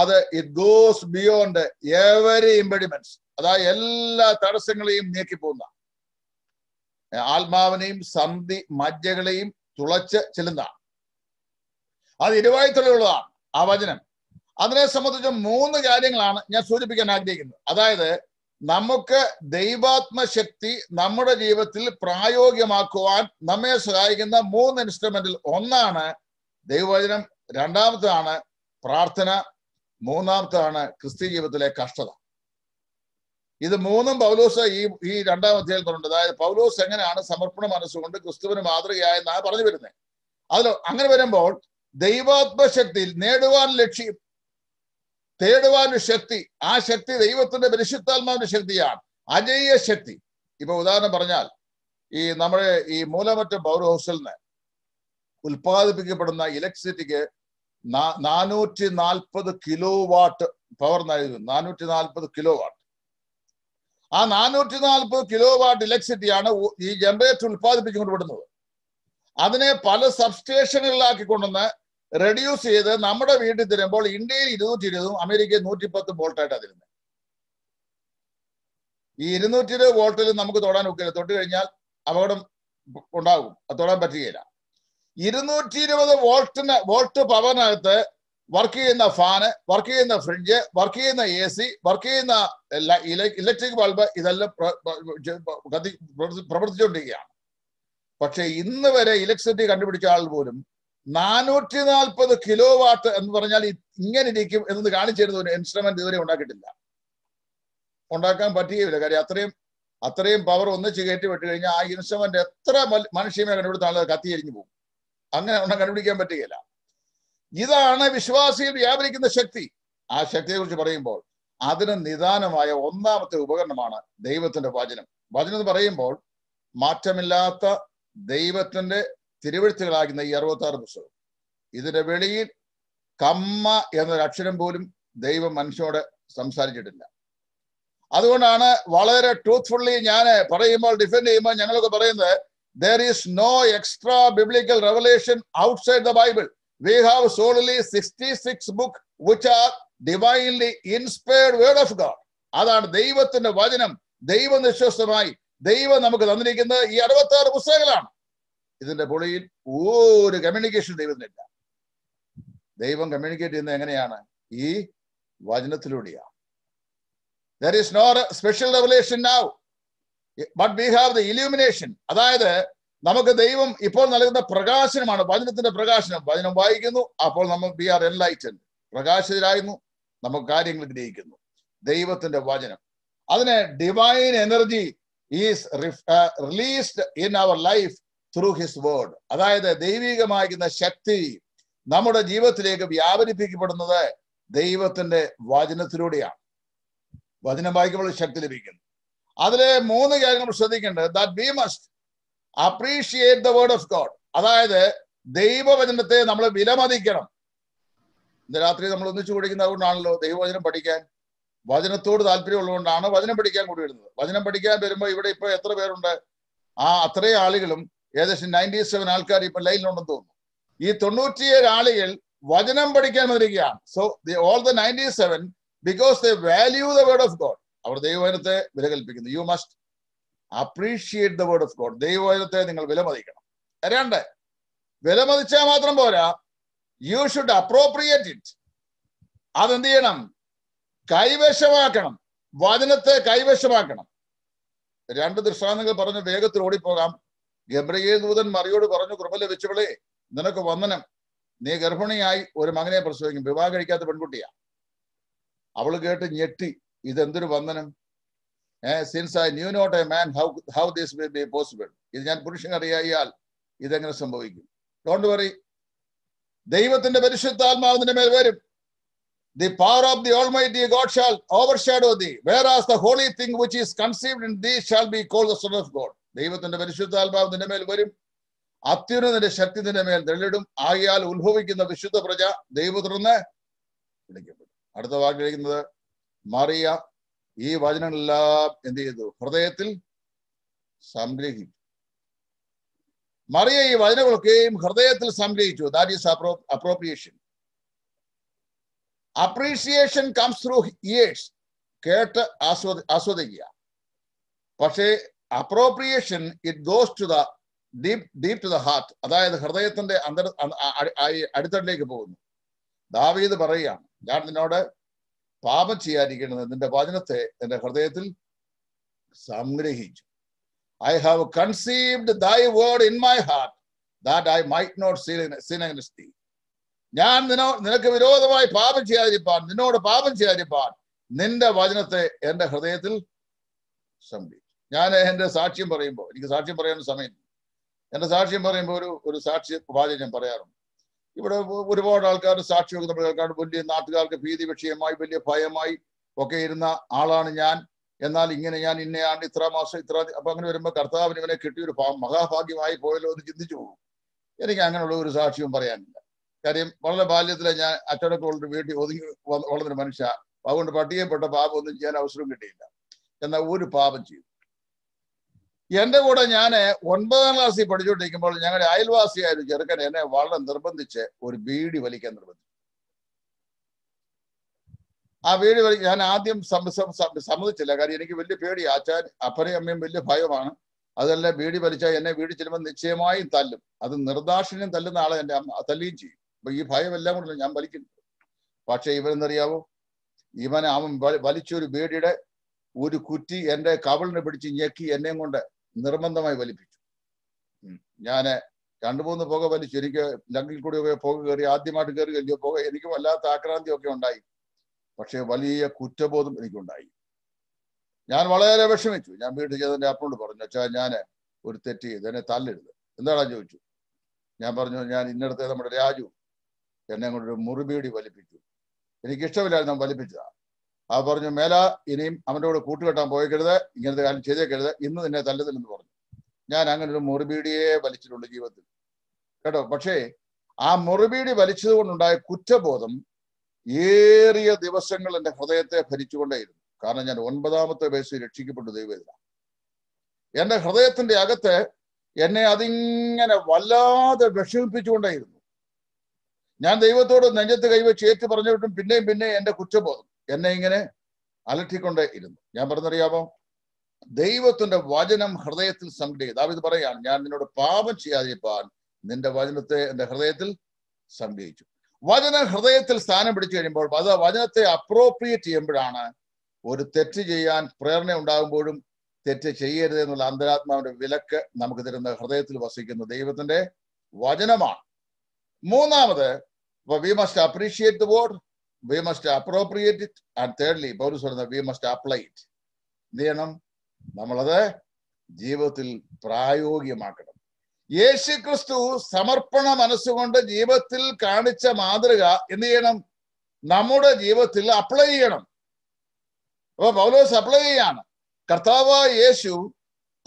അത് it goes beyond every impediments അതായത് എല്ലാ തടസ്സങ്ങളെയും നീക്കി പോകുന്ന ആത്മാവിനെയും സന്ധി മജ്ജകളെയും തുളച്ച് ചെല്ലുന്നതാണ് അത് ഇരുവായുത്തുള്ളതാണ് ആ വചനം അതിനെ സംബന്ധിച്ച് മൂന്ന് കാര്യങ്ങളാണ് ഞാൻ സൂചിപ്പിക്കാൻ ആഗ്രഹിക്കുന്നത് അതായത് നമുക്ക് ദൈവാത്മ ശക്തി നമ്മുടെ ജീവിതത്തിൽ പ്രായോഗികമാക്കുവാൻ നമ്മെ സഹായിക്കുന്ന മൂന്ന് ഇൻസ്ട്രുമെന്റിൽ ഒന്നാണ് ദൈവവചനം രണ്ടാമത്തതാണ് പ്രാർത്ഥന മൂന്നാമത്തതാണ് ക്രിസ്ത്യ ജീവിതത്തിലെ കഷ്ടത ഇത് മൂന്നും പൗലോസ് ഈ ഈ രണ്ടാം അധ്യായത്തിൽ പറഞ്ഞിട്ടുണ്ട് അതായത് പൗലോസ് എങ്ങനെയാണ് സമർപ്പണ മനസ്സുകൊണ്ട് ക്രിസ്തുവിന് മാതൃകയായെന്നാണ് പറഞ്ഞു വരുന്നത് അതിൽ അങ്ങനെ വരുമ്പോൾ ശക്തി നേടുവാൻ ലക്ഷ്യം തേടുവാൻ ശക്തി ആ ശക്തി ദൈവത്തിന്റെ പരിശുദ്ധാത്മാവിന്റെ ശക്തിയാണ് അജയ്യ ശക്തി ഇപ്പൊ ഉദാഹരണം പറഞ്ഞാൽ ഈ നമ്മുടെ ഈ മൂലമറ്റ പവർ ഹൗസിൽ നിന്ന് ഉൽപാദിപ്പിക്കപ്പെടുന്ന ഇലക്ട്രിസിറ്റിക്ക് നാനൂറ്റി നാൽപ്പത് കിലോ വാട്ട് പവർ നൽകുന്നു നാനൂറ്റി നാൽപ്പത് കിലോ വാട്ട് ആ നാനൂറ്റി നാൽപ്പത് കിലോ വാട്ട് ഇലക്ട്രിസിറ്റിയാണ് ഈ ജനറേറ്റർ വിടുന്നത് അതിനെ പല സബ്സ്റ്റേഷനുകളിലാക്കി കൊണ്ടുവന്ന് റെഡ്യൂസ് ചെയ്ത് നമ്മുടെ വീട്ടിൽ തരുമ്പോൾ ഇന്ത്യയിൽ ഇരുന്നൂറ്റി ഇരുപതും അമേരിക്കയിൽ നൂറ്റി പത്ത് വോൾട്ടായിട്ട് തരുന്നത് ഈ ഇരുന്നൂറ്റി ഇരുപത് വോൾട്ടിൽ നമുക്ക് തൊടാൻ ഒക്കില്ല തൊട്ട് കഴിഞ്ഞാൽ അപകടം ഉണ്ടാകും അത് തൊടാൻ പറ്റുകയില്ല ഇരുന്നൂറ്റി ഇരുപത് വോൾട്ടിന് വോൾട്ട് പവറിനകത്ത് വർക്ക് ചെയ്യുന്ന ഫാന് വർക്ക് ചെയ്യുന്ന ഫ്രിഡ്ജ് വർക്ക് ചെയ്യുന്ന എ സി വർക്ക് ചെയ്യുന്ന ഇലക്ട്രിക് ബൾബ് ഇതെല്ലാം പ്രവർത്തിച്ചുകൊണ്ടിരിക്കുകയാണ് പക്ഷെ ഇന്ന് വരെ ഇലക്ട്രിസിറ്റി കണ്ടുപിടിച്ച ആൾ പോലും നാനൂറ്റി നാൽപ്പത് കിലോ വാട്ട് എന്ന് പറഞ്ഞാൽ ഇങ്ങനെ ഇരിക്കും എന്ന് കാണിച്ചിരുന്ന ഒരു ഇൻസ്ട്രുമെന്റ് ഇതുവരെ ഉണ്ടാക്കിയിട്ടില്ല ഉണ്ടാക്കാൻ പറ്റുകയില്ല കാര്യം അത്രയും അത്രയും പവർ ഒന്നിച്ച് കയറ്റി വിട്ട് കഴിഞ്ഞാൽ ആ ഇൻസ്ട്രുമെന്റ് എത്ര മനുഷ്യനെ കണ്ടുപിടുത്താൽ കത്തിയരിഞ്ഞു പോകും അങ്ങനെ ഒന്നും കണ്ടുപിടിക്കാൻ പറ്റുകയില്ല ഇതാണ് വിശ്വാസിയിൽ വ്യാപരിക്കുന്ന ശക്തി ആ ശക്തിയെ കുറിച്ച് പറയുമ്പോൾ അതിന് നിദാനമായ ഒന്നാമത്തെ ഉപകരണമാണ് ദൈവത്തിന്റെ വചനം വചനം എന്ന് പറയുമ്പോൾ മാറ്റമില്ലാത്ത ദൈവത്തിന്റെ തിരുവഴുത്തുകളാകുന്ന ഈ അറുപത്തി ആറ് പുസ്തകം ഇതിന്റെ വെളിയിൽ കമ്മ എന്നൊരു അക്ഷരം പോലും ദൈവം മനുഷ്യനോട് സംസാരിച്ചിട്ടില്ല അതുകൊണ്ടാണ് വളരെ ട്രൂത്ത്ഫുള്ളി ഞാൻ പറയുമ്പോൾ ഡിഫെൻഡ് ചെയ്യുമ്പോൾ ഞങ്ങളൊക്കെ പറയുന്നത് there is no extra biblical revelation outside the Bible we have solely 66 book which are divinely inspired word of God അതാണ് ദൈവത്തിന്റെ വചനം ദൈവനിശ്വസമായി ദൈവം നമുക്ക് തന്നിരിക്കുന്നത് ഈ അറുപത്തി ആറ് പുസ്തകങ്ങളാണ് ഇതിന്റെ പുള്ളിയിൽ ഒരു കമ്മ്യൂണിക്കേഷൻ ദൈവത്തിനില്ല ദൈവം കമ്മ്യൂണിക്കേറ്റ് ചെയ്യുന്നത് എങ്ങനെയാണ് ഈ വചനത്തിലൂടെയാണ് there is no special revelation now but we have the illumination അതായത് നമുക്ക് ദൈവം ഇപ്പോൾ നൽകുന്ന പ്രകാശനമാണ് വചനത്തിന്റെ പ്രകാശനം വചനം വായിക്കുന്നു അപ്പോൾ നമ്മൾ വി ആർ എൻലൈറ്റൻ പ്രകാശിതരായിരുന്നു നമുക്ക് കാര്യങ്ങൾ ഗ്രഹിക്കുന്നു ദൈവത്തിന്റെ വചനം അതിന് divine energy is released in our life through his word അതായത് ദൈവികമായിരിക്കുന്ന ശക്തി നമ്മുടെ ജീവിതത്തിലേക്ക് വ്യാപരിപ്പിക്കപ്പെടുന്നത് ദൈവത്തിന്റെ വചനത്തിലൂടെയാണ് വചനം വായിക്കുമ്പോൾ ശക്തി ലഭിക്കുന്നു അതിലെ മൂന്ന് കാര്യങ്ങൾ ശ്രദ്ധിക്കേണ്ടത് that we must appreciate the word of God അതായത് ദൈവവചനത്തെ നമ്മൾ വിലമതിക്കണം ഇന്ന് രാത്രി നമ്മൾ ഒന്നിച്ചു കുടിക്കുന്നത് അതുകൊണ്ടാണല്ലോ ദൈവവചനം പഠിക്കാൻ വചനത്തോട് താല്പര്യമുള്ളതുകൊണ്ടാണ് വചനം പഠിക്കാൻ കൂടി വരുന്നത് വചനം പഠിക്കാൻ വരുമ്പോൾ ഇവിടെ ഇപ്പൊ എത്ര പേരുണ്ട് ആ അത്രയും ആളുകളും ഏകദേശം നയൻറ്റി സെവൻ ആൾക്കാർ ഇപ്പൊ ലൈനിലുണ്ടെന്ന് തോന്നുന്നു ഈ തൊണ്ണൂറ്റിയേഴ് ആളുകൾ വചനം പഠിക്കാൻ വന്നിരിക്കുകയാണ് so the all the ninety seven because the value the word of God അവർ ദൈവവചനത്തെ വില കൽപ്പിക്കുന്നു you must appreciate the word of God ദൈവവചനത്തെ നിങ്ങൾ വിലമതിക്കണം രണ്ട് വിലമതിച്ചാൽ മാത്രം പോരാ യു ഷുഡ് അപ്രോപ്രിയേറ്റ് ഇറ്റ് അതെന്ത് ചെയ്യണം കൈവശമാക്കണം വചനത്തെ കൈവശമാക്കണം രണ്ട് ദൃഷ്ടാന്തങ്ങൾ പറഞ്ഞ് വേഗത്തിൽ ഓടിപ്പോകാം ഗബ്രിയേൽ ദൂതൻ മറിയോട് പറഞ്ഞു കൃപ ലഭിച്ചവളെ നിനക്ക് വന്ദനം നീ ഗർഭിണിയായി ഒരു മകനെ പ്രസവിക്കും വിവാഹം കഴിക്കാത്ത പെൺകുട്ടിയാ അവൾ കേട്ട് ഞെട്ടി ഇതെന്തൊരു വന്ദനം since I knew not a man how how this will be possible ഇത് ഞാൻ പുരുഷനറിയായാൽ ഇതെങ്ങനെ സംഭവിക്കും ഡോണ്ട് വറി ദൈവത്തിന്റെ പരിശുദ്ധാത്മാവിന്റെ മേൽ വരും the power of the all God shall overshadow the whereas the holy thing which is conceived in the shall be call the Son of God ദൈവത്തിന്റെ പരിശുദ്ധാത്മാവിന്റെ മേൽ വരും അത്യുന്നതിന്റെ ശക്തി നിന്റെ മേൽ തെളിടും ആകിയാൽ ഉത്ഭവിക്കുന്ന വിശുദ്ധ പ്രജ ദൈവ തുറന്ന് വിളിക്കപ്പെടും അടുത്ത വാക്കിരിക്കുന്നത് മറിയ ഈ വചനങ്ങളെല്ലാം എന്ത് ചെയ്തു ഹൃദയത്തിൽ സംഗ്രഹിച്ചു മറിയ ഈ വചനങ്ങളൊക്കെയും ഹൃദയത്തിൽ സംഗ്രഹിച്ചു that is appropriation appreciation comes through ears കേട്ട് ആസ്വദ ആസ്വദിക്കുക പക്ഷേ appropriation it goes to the deep deep to the heart അതായത് ഹൃദയത്തിന്റെ അന്തർ അടുത്തടിലേക്ക് പോകുന്നു ദാവീദ് പറയുകയാണ് ഞാൻ നിന്നോട് പാപം ചെയ്യാതിരിക്കേണ്ടത് നിന്റെ വചനത്തെ എന്റെ ഹൃദയത്തിൽ സംഗ്രഹിച്ചു I have conceived thy word in my heart that I might not sin against ഞാൻ നിനക്ക് വിരോധമായി പാപം ചെയ്യാതിരിപ്പാൻ നിന്നോട് പാപം ചെയ്യാതിരിപ്പാൻ നിന്റെ വചനത്തെ എൻ്റെ ഹൃദയത്തിൽ സംഭവിച്ചു ഞാൻ എൻ്റെ സാക്ഷ്യം പറയുമ്പോൾ എനിക്ക് സാക്ഷ്യം പറയാൻ സമയം എൻ്റെ സാക്ഷ്യം പറയുമ്പോൾ ഒരു ഒരു സാക്ഷ്യ വാചകം ഞാൻ പറയാറുണ്ട് ഇവിടെ ഒരുപാട് ആൾക്കാർ സാക്ഷിയൊക്കെ നമ്മൾ കേൾക്കാണ്ട് വലിയ നാട്ടുകാർക്ക് ഭീതി വിഷയമായി വലിയ ഭയമായി ഒക്കെ ഇരുന്ന ആളാണ് ഞാൻ എന്നാൽ ഇങ്ങനെ ഞാൻ ഇന്നയാണ് ഇത്ര മാസം ഇത്ര അപ്പൊ അങ്ങനെ വരുമ്പോൾ കർത്താവിന് ഇവനെ കിട്ടിയ ഒരു മഹാഭാഗ്യമായി പോയല്ലോ എന്ന് ചിന്തിച്ചു പോകും എനിക്ക് അങ്ങനെയുള്ള ഒരു സാക്ഷ്യവും പറയാനില്ല കാര്യം വളരെ ബാല്യത്തിലെ ഞാൻ അച്ചടക്കമുള്ള വീട്ടിൽ ഒതുങ്ങി വളർന്നൊരു മനുഷ്യ അതുകൊണ്ട് പട്ടികപ്പെട്ട പാപം ഒന്നും ചെയ്യാൻ അവസരം കിട്ടിയില്ല എന്നാൽ ഒരു പാപം ചെയ്തു എന്റെ കൂടെ ഞാൻ ഒൻപതാം ക്ലാസ്സിൽ പഠിച്ചുകൊണ്ടിരിക്കുമ്പോൾ ഞങ്ങളുടെ അയൽവാസിയായ ഒരു ചെറുക്കൻ എന്നെ വളരെ നിർബന്ധിച്ച് ഒരു ബീഡി വലിക്കാൻ നിർബന്ധിച്ചു ആ വീട് വലി ഞാൻ ആദ്യം സമ്മതിച്ചില്ല കാര്യം എനിക്ക് വലിയ പേടി ആച്ചാൻ അപ്പനെയും അമ്മയും വലിയ ഭയമാണ് അതല്ല ബീഡി വലിച്ചാൽ എന്നെ വീട് ചെല്ലുമ്പോൾ നിശ്ചയമായും തല്ലും അത് നിർദാക്ഷിണ്യം തല്ലുന്ന ആളെ എൻ്റെ അമ്മ തല്ലുകയും ചെയ്യും അപ്പൊ ഈ ഭയം എല്ലാം കൊണ്ടല്ല ഞാൻ വലിക്കുന്നു പക്ഷെ ഇവനെന്തറിയാവോ ഇവനെ അവൻ വലിച്ചൊരു വീടിയുടെ ഒരു കുറ്റി എൻ്റെ കവളിനെ പിടിച്ച് ഞെക്കി എന്നെയും കൊണ്ട് നിർബന്ധമായി വലിപ്പിച്ചു ഞാൻ രണ്ടു മൂന്ന് പുക വലിച്ചു എനിക്ക് ലങ്കിൽ കൂടി പോയി പുക കയറി ആദ്യമായിട്ട് കയറി കഴിഞ്ഞു പുക എനിക്ക് വല്ലാത്ത ഒക്കെ ഉണ്ടായി പക്ഷെ വലിയ കുറ്റബോധം എനിക്കുണ്ടായി ഞാൻ വളരെ വിഷമിച്ചു ഞാൻ വീട്ടിൽ ചെയ്തതിന്റെ അപ്പനോട് പറഞ്ഞു വെച്ചാൽ ഞാൻ ഒരു തെറ്റ് ചെയ്തു എന്നെ തല്ലരുത് എന്താടാ ചോദിച്ചു ഞാൻ പറഞ്ഞു ഞാൻ ഇന്നടത്തെ നമ്മുടെ രാജു എന്നെ കൊണ്ടൊരു മുറിപീടി വലിപ്പിച്ചു എനിക്കിഷ്ടമില്ലായിരുന്നു ഞാൻ വലിപ്പിച്ചതാണ് ആ പറഞ്ഞു മേല ഇനിയും അവൻ്റെ കൂടെ കൂട്ടുകെട്ടാൻ പോയക്കരുത് ഇങ്ങനത്തെ കാര്യം ചെയ്തേക്കരുത് ഇന്ന് തന്നെ തല്ലതില്ലെന്ന് പറഞ്ഞു ഞാൻ അങ്ങനെ ഒരു മുറിപീടിയെ വലിച്ചിട്ടുണ്ട് ജീവിതത്തിൽ കേട്ടോ പക്ഷേ ആ മുറിപീടി വലിച്ചത് കൊണ്ടുണ്ടായ കുറ്റബോധം ഏറിയ ദിവസങ്ങൾ എൻ്റെ ഹൃദയത്തെ ഭരിച്ചുകൊണ്ടേയിരുന്നു കാരണം ഞാൻ ഒൻപതാമത്തെ വയസ്സ് രക്ഷിക്കപ്പെട്ടു ദൈവവേദന എൻ്റെ ഹൃദയത്തിന്റെ അകത്ത് എന്നെ അതിങ്ങനെ വല്ലാതെ വിഷമിപ്പിച്ചുകൊണ്ടേയിരുന്നു ഞാൻ ദൈവത്തോട് നെഞ്ചത്ത് കൈവച്ച് ഏറ്റു പറഞ്ഞിട്ടും പിന്നെയും പിന്നെയും എൻ്റെ കുറ്റബോധം എന്നെ ഇങ്ങനെ അലട്ടിക്കൊണ്ടേ ഇരുന്നു ഞാൻ പറഞ്ഞറിയാമോ ദൈവത്തിന്റെ വചനം ഹൃദയത്തിൽ സംഗ്രഹിക്കുക ദാവിത് പറയാണ് ഞാൻ നിന്നോട് പാപം ചെയ്യാതിരിക്കാൻ നിന്റെ വചനത്തെ എന്റെ ഹൃദയത്തിൽ സംഗ്രഹിച്ചു വചനം ഹൃദയത്തിൽ സ്ഥാനം പിടിച്ചു കഴിയുമ്പോൾ അത് വചനത്തെ അപ്രോപ്രിയേറ്റ് ചെയ്യുമ്പോഴാണ് ഒരു തെറ്റ് ചെയ്യാൻ പ്രേരണ ഉണ്ടാകുമ്പോഴും തെറ്റ് ചെയ്യരുത് എന്നുള്ള അന്തരാത്മാവിന്റെ വിലക്ക് നമുക്ക് തരുന്ന ഹൃദയത്തിൽ വസിക്കുന്ന ദൈവത്തിന്റെ വചനമാണ് മൂന്നാമത് we must appreciate the word we must appropriate it and thirdly പൗരസ് പറയുന്നത് വി മസ്റ്റ് അപ്ലൈ ഇറ്റ് എന്ത് ചെയ്യണം നമ്മളത് ജീവിതത്തിൽ പ്രായോഗികമാക്കണം യേശു ക്രിസ്തു സമർപ്പണ മനസ്സുകൊണ്ട് ജീവിതത്തിൽ കാണിച്ച മാതൃക എന്ത് ചെയ്യണം നമ്മുടെ ജീവിതത്തിൽ അപ്ലൈ ചെയ്യണം അപ്പൊ പൗലോസ് അപ്ലൈ ചെയ്യാണ് കർത്താവ് യേശു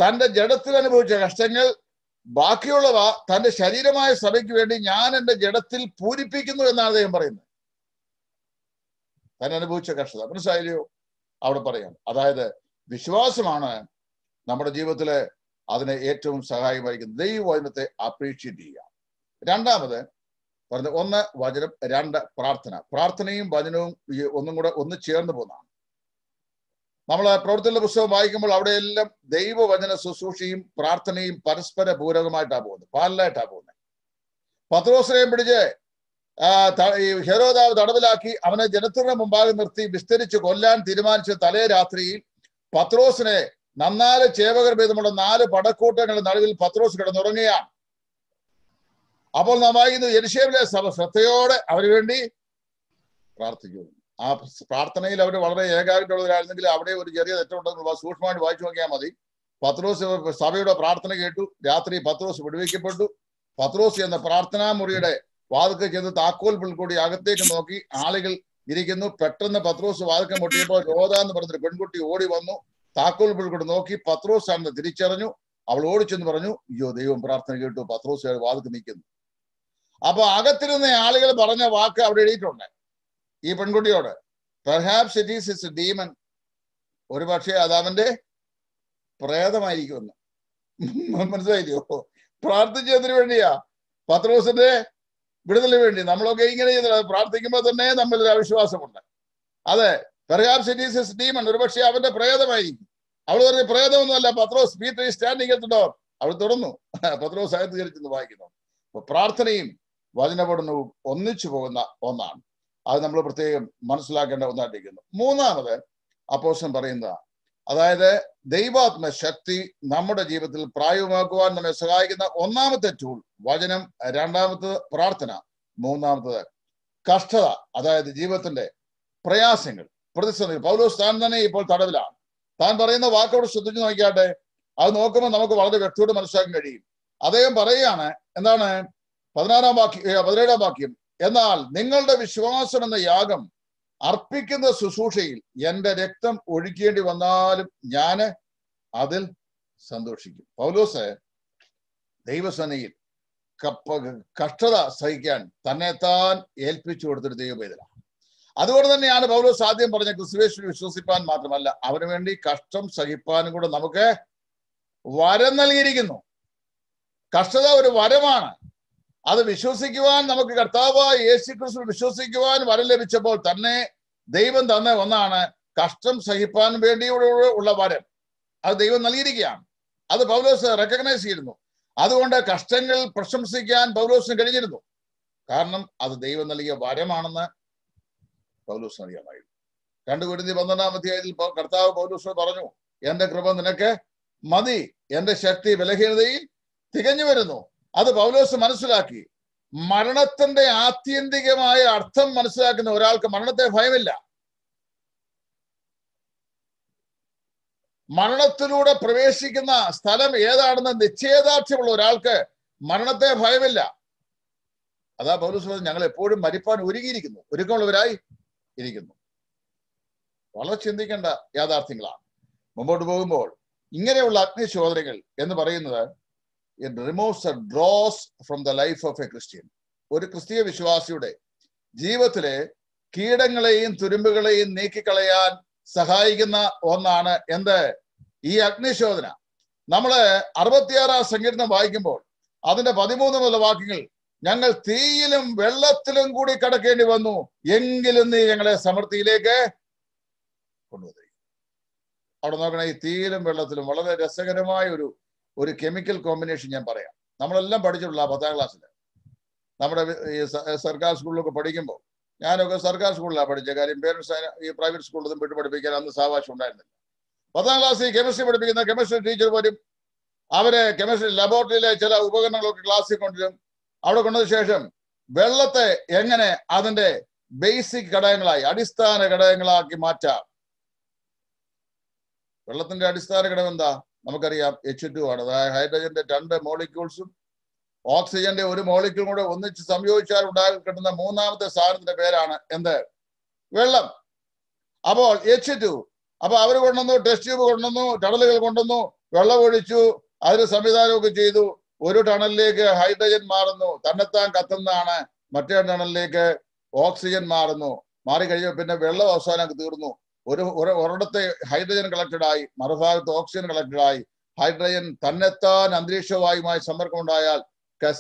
തന്റെ ജഡത്തിൽ അനുഭവിച്ച കഷ്ടങ്ങൾ ബാക്കിയുള്ളവ തന്റെ ശരീരമായ സഭയ്ക്ക് വേണ്ടി ഞാൻ എന്റെ ജഡത്തിൽ പൂരിപ്പിക്കുന്നു എന്നാണ് അദ്ദേഹം പറയുന്നത് താൻ അനുഭവിച്ച കഷ്ടത മനസ്സിലായില്ലയോ അവിടെ പറയാം അതായത് വിശ്വാസമാണ് നമ്മുടെ ജീവിതത്തിലെ അതിനെ ഏറ്റവും സഹായമായിരിക്കുന്നത് ദൈവവചനത്തെ അപ്രീഷിയേറ്റ് ചെയ്യുക രണ്ടാമത് പറഞ്ഞ ഒന്ന് വചനം രണ്ട് പ്രാർത്ഥന പ്രാർത്ഥനയും വചനവും ഒന്നും കൂടെ ഒന്ന് ചേർന്ന് പോകുന്നതാണ് നമ്മൾ പ്രവർത്തന പുസ്തകം വായിക്കുമ്പോൾ അവിടെയെല്ലാം ദൈവവചന ശുശ്രൂഷയും പ്രാർത്ഥനയും പരസ്പര പൂരകമായിട്ടാണ് പോകുന്നത് പാലിലായിട്ടാണ് പോകുന്നത് പത്രോസിനെയും പിടിച്ച് ഹെരോദാവ് തടവിലാക്കി അവനെ ജനത്തിന്റെ മുമ്പാകെ നിർത്തി വിസ്തരിച്ച് കൊല്ലാൻ തീരുമാനിച്ച തലേ രാത്രിയിൽ പത്രോസിനെ നന്നാല് ചേവകർ ഭേദമുള്ള നാല് പടക്കൂട്ടങ്ങളുടെ നടുവിൽ പത്രോസ് കിടന്നുറങ്ങുകയാണ് അപ്പോൾ നാം വായിക്കുന്നത് യരിശേമിലെ സഭ ശ്രദ്ധയോടെ അവന് വേണ്ടി പ്രാർത്ഥിക്കുന്നു ആ പ്രാർത്ഥനയിൽ അവർ വളരെ ഏകാഗ്രതയുള്ളവരായിരുന്നെങ്കിൽ അവിടെ ഒരു ചെറിയ ഉണ്ടെന്ന് സൂക്ഷ്മമായിട്ട് വായിച്ചു നോക്കിയാൽ മതി പത്രോസ് സഭയുടെ പ്രാർത്ഥന കേട്ടു രാത്രി പത്രോസ് വിടുവയ്ക്കപ്പെട്ടു പത്രോസ് എന്ന പ്രാർത്ഥനാ മുറിയുടെ വാതിൽക്കൽ ചെന്ന് താക്കോൽ പുൽക്കൂടി അകത്തേക്ക് നോക്കി ആളുകൾ ഇരിക്കുന്നു പെട്ടെന്ന് പത്രോസ് വാതിൽക്കം പൊട്ടിയപ്പോൾ രോധ എന്ന് പറഞ്ഞൊരു പെൺകുട്ടി ഓടി വന്നു താക്കോൽ പുൽക്കൂടി നോക്കി പത്രോസ് ആണെന്ന് തിരിച്ചറിഞ്ഞു അവൾ ഓടിച്ചെന്ന് പറഞ്ഞു അയ്യോ ദൈവം പ്രാർത്ഥന കേട്ടു പത്രോസ് വാതിൽക്ക് നിൽക്കുന്നു അപ്പൊ അകത്തിരുന്ന ആളുകൾ പറഞ്ഞ വാക്ക് അവിടെ എഴുതിയിട്ടുണ്ട് ഈ പെൺകുട്ടിയോട് perhaps it is his demon ഒരുപക്ഷെ അത് അവന്റെ പ്രേതമായിരിക്കുമെന്ന് മനസ്സിലായില്ലയോ പ്രാർത്ഥിച്ചതിന് വേണ്ടിയാ പത്രോസിന്റെ വിടുതല് വേണ്ടി നമ്മളൊക്കെ ഇങ്ങനെ ചെയ്യുന്നത് പ്രാർത്ഥിക്കുമ്പോൾ തന്നെ നമ്മൾ അവിശ്വാസമുണ്ട് അതെ perhaps it is his demon ഒരുപക്ഷെ അവന്റെ പ്രേതമായിരിക്കും അവൾ പറഞ്ഞ പ്രേതമൊന്നുമല്ല Pathros Peter is standing at door അവൾ തുടർന്നു പത്രോസ് അകത്ത് കയറിച്ചെന്ന് വായിക്കുന്നു അപ്പൊ പ്രാർത്ഥനയും വചനപഠനവും ഒന്നിച്ചു പോകുന്ന ഒന്നാണ് അത് നമ്മൾ പ്രത്യേകം മനസ്സിലാക്കേണ്ട ഒന്നായിട്ടിരിക്കുന്നു മൂന്നാമത് അപ്പോസം പറയുന്നതാണ് അതായത് ദൈവാത്മ ശക്തി നമ്മുടെ ജീവിതത്തിൽ പ്രായമാക്കുവാൻ നമ്മെ സഹായിക്കുന്ന ഒന്നാമത്തെ ടൂൾ വചനം രണ്ടാമത്തത് പ്രാർത്ഥന മൂന്നാമത്തത് കഷ്ടത അതായത് ജീവിതത്തിന്റെ പ്രയാസങ്ങൾ പ്രതിസന്ധി പൗലോസ് താൻ തന്നെ ഇപ്പോൾ തടവിലാണ് താൻ പറയുന്ന വാക്കോട് ശ്രദ്ധിച്ചു നോക്കിയാട്ടെ അത് നോക്കുമ്പോൾ നമുക്ക് വളരെ വ്യക്തിയോട് മനസ്സിലാക്കാൻ കഴിയും അദ്ദേഹം പറയുകയാണ് എന്താണ് പതിനാറാം വാക്യം പതിനേഴാം വാക്യം എന്നാൽ നിങ്ങളുടെ വിശ്വാസം എന്ന യാഗം അർപ്പിക്കുന്ന ശുശ്രൂഷയിൽ എന്റെ രക്തം ഒഴുക്കേണ്ടി വന്നാലും ഞാൻ അതിൽ സന്തോഷിക്കും പൗലോസ് ദൈവസേനയിൽ കഷ്ടത സഹിക്കാൻ തന്നെത്താൻ ഏൽപ്പിച്ചു കൊടുത്തൊരു ദൈവവേദന അതുകൊണ്ട് തന്നെയാണ് പൗലോസ് ആദ്യം പറഞ്ഞ ക്രിസ്തുവേശ്വരി വിശ്വസിപ്പാൻ മാത്രമല്ല അവന് വേണ്ടി കഷ്ടം സഹിപ്പാനും കൂടെ നമുക്ക് വരം നൽകിയിരിക്കുന്നു കഷ്ടത ഒരു വരമാണ് അത് വിശ്വസിക്കുവാൻ നമുക്ക് കർത്താവായ യേശു ക്രിസ്തു വിശ്വസിക്കുവാൻ വരം ലഭിച്ചപ്പോൾ തന്നെ ദൈവം തന്ന ഒന്നാണ് കഷ്ടം സഹിപ്പാൻ വേണ്ടിയുള്ള ഉള്ള വരം അത് ദൈവം നൽകിയിരിക്കുകയാണ് അത് പൗലോസ് റെക്കഗ്നൈസ് ചെയ്തിരുന്നു അതുകൊണ്ട് കഷ്ടങ്ങൾ പ്രശംസിക്കാൻ പൗലോസിന് കഴിഞ്ഞിരുന്നു കാരണം അത് ദൈവം നൽകിയ വരമാണെന്ന് പൗലോസിന് അറിയാമായിരുന്നു കുരുതി പന്ത്രണ്ടാം അധ്യായത്തിൽ കർത്താവ് പൗലോസ് പറഞ്ഞു എന്റെ കൃപ നിനക്ക് മതി എന്റെ ശക്തി ബലഹീനതയിൽ തികഞ്ഞു വരുന്നു അത് പൗലോസ് മനസ്സിലാക്കി മരണത്തിന്റെ ആത്യന്തികമായ അർത്ഥം മനസ്സിലാക്കുന്ന ഒരാൾക്ക് മരണത്തെ ഭയമില്ല മരണത്തിലൂടെ പ്രവേശിക്കുന്ന സ്ഥലം ഏതാണെന്ന് നിശ്ചയദാർഢ്യമുള്ള ഒരാൾക്ക് മരണത്തെ ഭയമില്ല അതാ പൗലോസ് ഞങ്ങൾ എപ്പോഴും മരിപ്പാൻ ഒരുങ്ങിയിരിക്കുന്നു ഒരുക്കമുള്ളവരായി ഇരിക്കുന്നു വളരെ ചിന്തിക്കേണ്ട യാഥാർത്ഥ്യങ്ങളാണ് മുമ്പോട്ട് പോകുമ്പോൾ ഇങ്ങനെയുള്ള അഗ്നിശോധനകൾ എന്ന് പറയുന്നത് it a dross from the life of a Christian ഒരു ക്രിസ്തീയ വിശ്വാസിയുടെ ജീവിതത്തിലെ കീടങ്ങളെയും തുരുമ്പുകളെയും നീക്കിക്കളയാൻ സഹായിക്കുന്ന ഒന്നാണ് എന്ത് ഈ അഗ്നിശോധന നമ്മള് അറുപത്തിയാറാം സങ്കീർണം വായിക്കുമ്പോൾ അതിന്റെ പതിമൂന്ന് മുതൽ വാക്യങ്ങൾ ഞങ്ങൾ തീയിലും വെള്ളത്തിലും കൂടി കടക്കേണ്ടി വന്നു എങ്കിലും നീ ഞങ്ങളെ സമൃദ്ധിയിലേക്ക് കൊണ്ടുവരും അവിടെ നോക്കണേ ഈ തീയിലും വെള്ളത്തിലും വളരെ രസകരമായ ഒരു ഒരു കെമിക്കൽ കോമ്പിനേഷൻ ഞാൻ പറയാം നമ്മളെല്ലാം പഠിച്ചിട്ടുള്ള പത്താം ക്ലാസ്സിൽ നമ്മുടെ ഈ സർക്കാർ സ്കൂളിലൊക്കെ പഠിക്കുമ്പോൾ ഞാനൊക്കെ സർക്കാർ സ്കൂളിലാണ് പഠിച്ച കാര്യം പേരൻസ് ഈ പ്രൈവറ്റ് സ്കൂളിലൊന്നും വിട്ടു പഠിപ്പിക്കാൻ അന്ന് സാവകാശം ഉണ്ടായിരുന്നില്ല പത്താം ക്ലാസ്സിൽ കെമിസ്ട്രി പഠിപ്പിക്കുന്ന കെമിസ്ട്രി ടീച്ചർ പോലും അവരെ കെമിസ്ട്രി ലബോറട്ടറിയിലെ ചില ഉപകരണങ്ങളൊക്കെ ക്ലാസ്സിൽ കൊണ്ടുവരും അവിടെ കൊണ്ടതിന് ശേഷം വെള്ളത്തെ എങ്ങനെ അതിന്റെ ബേസിക് ഘടകങ്ങളായി അടിസ്ഥാന ഘടകങ്ങളാക്കി മാറ്റാം വെള്ളത്തിന്റെ അടിസ്ഥാന ഘടകം എന്താ നമുക്കറിയാം എച്ച് ടു ആണ് അതായത് ഹൈഡ്രജന്റെ രണ്ട് മോളിക്യൂൾസും ഓക്സിജന്റെ ഒരു മോളിക്യൂളും കൂടെ ഒന്നിച്ച് സംയോജിച്ചാൽ ഉണ്ടായി കിട്ടുന്ന മൂന്നാമത്തെ സാധനത്തിന്റെ പേരാണ് എന്ത് വെള്ളം അപ്പോൾ എച്ച് ടു അപ്പൊ അവർ കൊണ്ടുവന്നു ടെസ്റ്റ് ട്യൂബ് കൊണ്ടുവന്നു ടണലുകൾ കൊണ്ടുവന്നു വെള്ളം ഒഴിച്ചു അതിന് സംവിധാനമൊക്കെ ചെയ്തു ഒരു ടണലിലേക്ക് ഹൈഡ്രജൻ മാറുന്നു തന്നെത്താൻ കത്തുന്നതാണ് മറ്റേ ടണലിലേക്ക് ഓക്സിജൻ മാറുന്നു മാറിക്കഴിഞ്ഞ പിന്നെ വെള്ളം അവസാനം തീർന്നു ഒരു ഒരിടത്ത് ഹൈഡ്രജൻ കളക്റ്റഡായി മറുഭാഗത്ത് ഓക്സിജൻ കളക്റ്റഡായി ഹൈഡ്രജൻ തന്നെത്താൻ അന്തരീക്ഷ വായുമായി സമ്പർക്കം ഉണ്ടായാൽ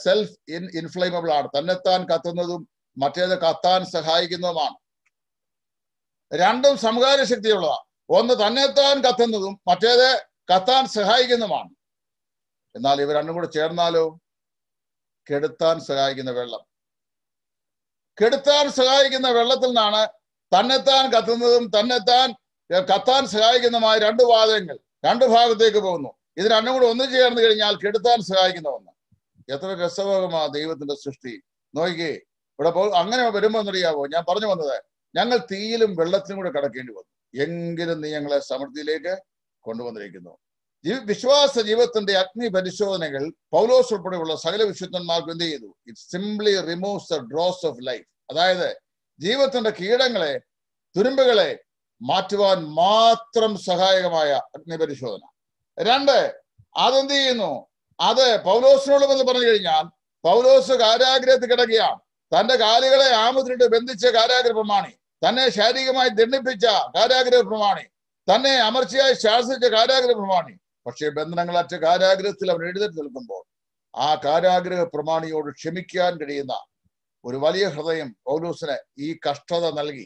സെൽഫ് ഇൻ ഇൻഫ്ലൈമബിൾ ആണ് തന്നെത്താൻ കത്തുന്നതും മറ്റേത് കത്താൻ സഹായിക്കുന്നതുമാണ് രണ്ടും സമകാല ശക്തിയുള്ളതാണ് ഒന്ന് തന്നെത്താൻ കത്തുന്നതും മറ്റേത് കത്താൻ സഹായിക്കുന്നതുമാണ് എന്നാൽ ഇവ രണ്ടും കൂടെ ചേർന്നാലോ കെടുത്താൻ സഹായിക്കുന്ന വെള്ളം കെടുത്താൻ സഹായിക്കുന്ന വെള്ളത്തിൽ നിന്നാണ് തന്നെത്താൻ കത്തുന്നതും തന്നെത്താൻ കത്താൻ സഹായിക്കുന്നതുമായ രണ്ട് വാദങ്ങൾ രണ്ട് ഭാഗത്തേക്ക് പോകുന്നു ഇത് രണ്ടും കൂടെ ഒന്നു ചേർന്ന് കഴിഞ്ഞാൽ കെടുത്താൻ സഹായിക്കുന്ന ഒന്ന് എത്ര രസഭോഗമാ ദൈവത്തിന്റെ സൃഷ്ടി നോക്കിക്കേ ഇവിടെ പോ അങ്ങനെ അറിയാവോ ഞാൻ പറഞ്ഞു വന്നത് ഞങ്ങൾ തീയിലും വെള്ളത്തിലും കൂടെ കടക്കേണ്ടി വന്നു എങ്കിലും നീ ഞങ്ങളെ സമൃദ്ധിയിലേക്ക് കൊണ്ടുവന്നിരിക്കുന്നു വിശ്വാസ ജീവിതത്തിന്റെ അഗ്നി പരിശോധനകൾ പൗലോസ് ഉൾപ്പെടെയുള്ള സകല വിശുദ്ധന്മാർക്ക് എന്ത് ചെയ്തു it simply removes the dross of life അതായത് ജീവിതത്തിന്റെ കീടങ്ങളെ തുരുമ്പുകളെ മാറ്റുവാൻ മാത്രം സഹായകമായ അഗ്നിപരിശോധന രണ്ട് അതെന്ത് ചെയ്യുന്നു അത് പൗലോസിനോട് എന്ന് പറഞ്ഞു കഴിഞ്ഞാൽ പൗലോസ് കാരാഗ്രഹത്തിൽ കിടക്കുകയാണ് തന്റെ കാലുകളെ ആമുദ്രിട്ട് ബന്ധിച്ച കാരാഗ്രഹമാണി തന്നെ ശാരീരികമായി ദണ്ഡിപ്പിച്ച കാരാഗ്രഹ പ്രമാണി തന്നെ അമർച്ചയായി ശാസിച്ച കാരാഗ്രഹ പ്രമാണി പക്ഷേ അറ്റ കാരാഗ്രഹത്തിൽ അവൻ എഴുതി നിൽക്കുമ്പോൾ ആ കാരാഗ്രഹ പ്രമാണിയോട് ക്ഷമിക്കാൻ കഴിയുന്ന ഒരു വലിയ ഹൃദയം പൗലൂസിന് ഈ കഷ്ടത നൽകി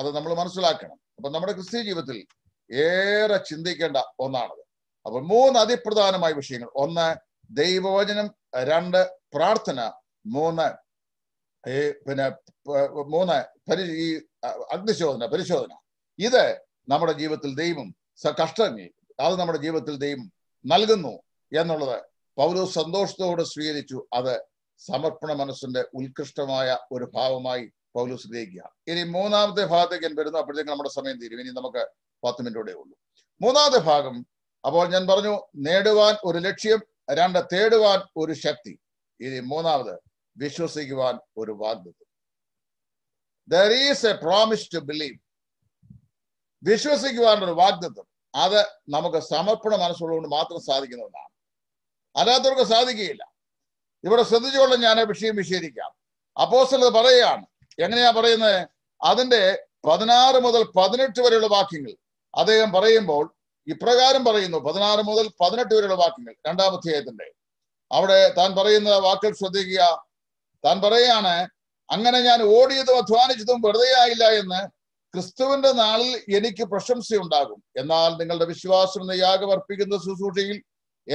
അത് നമ്മൾ മനസ്സിലാക്കണം അപ്പൊ നമ്മുടെ ക്രിസ്ത്യ ജീവിതത്തിൽ ഏറെ ചിന്തിക്കേണ്ട ഒന്നാണത് അപ്പൊ മൂന്ന് അതിപ്രധാനമായ വിഷയങ്ങൾ ഒന്ന് ദൈവവചനം രണ്ട് പ്രാർത്ഥന മൂന്ന് ഈ പിന്നെ മൂന്ന് പരി ഈ അഗ്നിശോധന പരിശോധന ഇത് നമ്മുടെ ജീവിതത്തിൽ ദൈവം കഷ്ടം അത് നമ്മുടെ ജീവിതത്തിൽ ദൈവം നൽകുന്നു എന്നുള്ളത് പൗലോസ് സന്തോഷത്തോട് സ്വീകരിച്ചു അത് സമർപ്പണ മനസ്സിന്റെ ഉത്കൃഷ്ടമായ ഒരു ഭാവമായി പൗലോസ് ഗ്രഹിക്കുക ഇനി മൂന്നാമത്തെ ഭാഗത്തേക്ക് ഞാൻ വരുന്നു അപ്പോഴത്തേക്ക് നമ്മുടെ സമയം തീരും ഇനി നമുക്ക് പത്ത് മിനിറ്റോടെ ഉള്ളൂ മൂന്നാമത്തെ ഭാഗം അപ്പോൾ ഞാൻ പറഞ്ഞു നേടുവാൻ ഒരു ലക്ഷ്യം രണ്ട് തേടുവാൻ ഒരു ശക്തി ഇനി മൂന്നാമത് വിശ്വസിക്കുവാൻ ഒരു വാഗ്ദത്വം there is a promise to believe വിശ്വസിക്കുവാൻ ഒരു വാഗ്ദത്വം അത് നമുക്ക് സമർപ്പണ മനസ്സുള്ളതുകൊണ്ട് മാത്രം സാധിക്കുന്ന ഒന്നാണ് അല്ലാത്തവർക്ക് സാധിക്കുകയില്ല ഇവിടെ ശ്രദ്ധിച്ചുകൊണ്ട് ഞാൻ വിഷയം വിശേഷിക്കാം അത് പറയുകയാണ് എങ്ങനെയാ പറയുന്നത് അതിന്റെ പതിനാറ് മുതൽ പതിനെട്ട് വരെയുള്ള വാക്യങ്ങൾ അദ്ദേഹം പറയുമ്പോൾ ഇപ്രകാരം പറയുന്നു പതിനാറ് മുതൽ പതിനെട്ട് വരെയുള്ള വാക്യങ്ങൾ രണ്ടാം അധ്യായത്തിന്റെ അവിടെ താൻ പറയുന്ന വാക്കുകൾ ശ്രദ്ധിക്കുക താൻ പറയാണ് അങ്ങനെ ഞാൻ ഓടിയതും അധ്വാനിച്ചതും വെറുതെ ആയില്ല എന്ന് ക്രിസ്തുവിന്റെ നാളിൽ എനിക്ക് പ്രശംസയുണ്ടാകും എന്നാൽ നിങ്ങളുടെ വിശ്വാസം എന്ന യാഗം അർപ്പിക്കുന്ന ശുശ്രൂഷയിൽ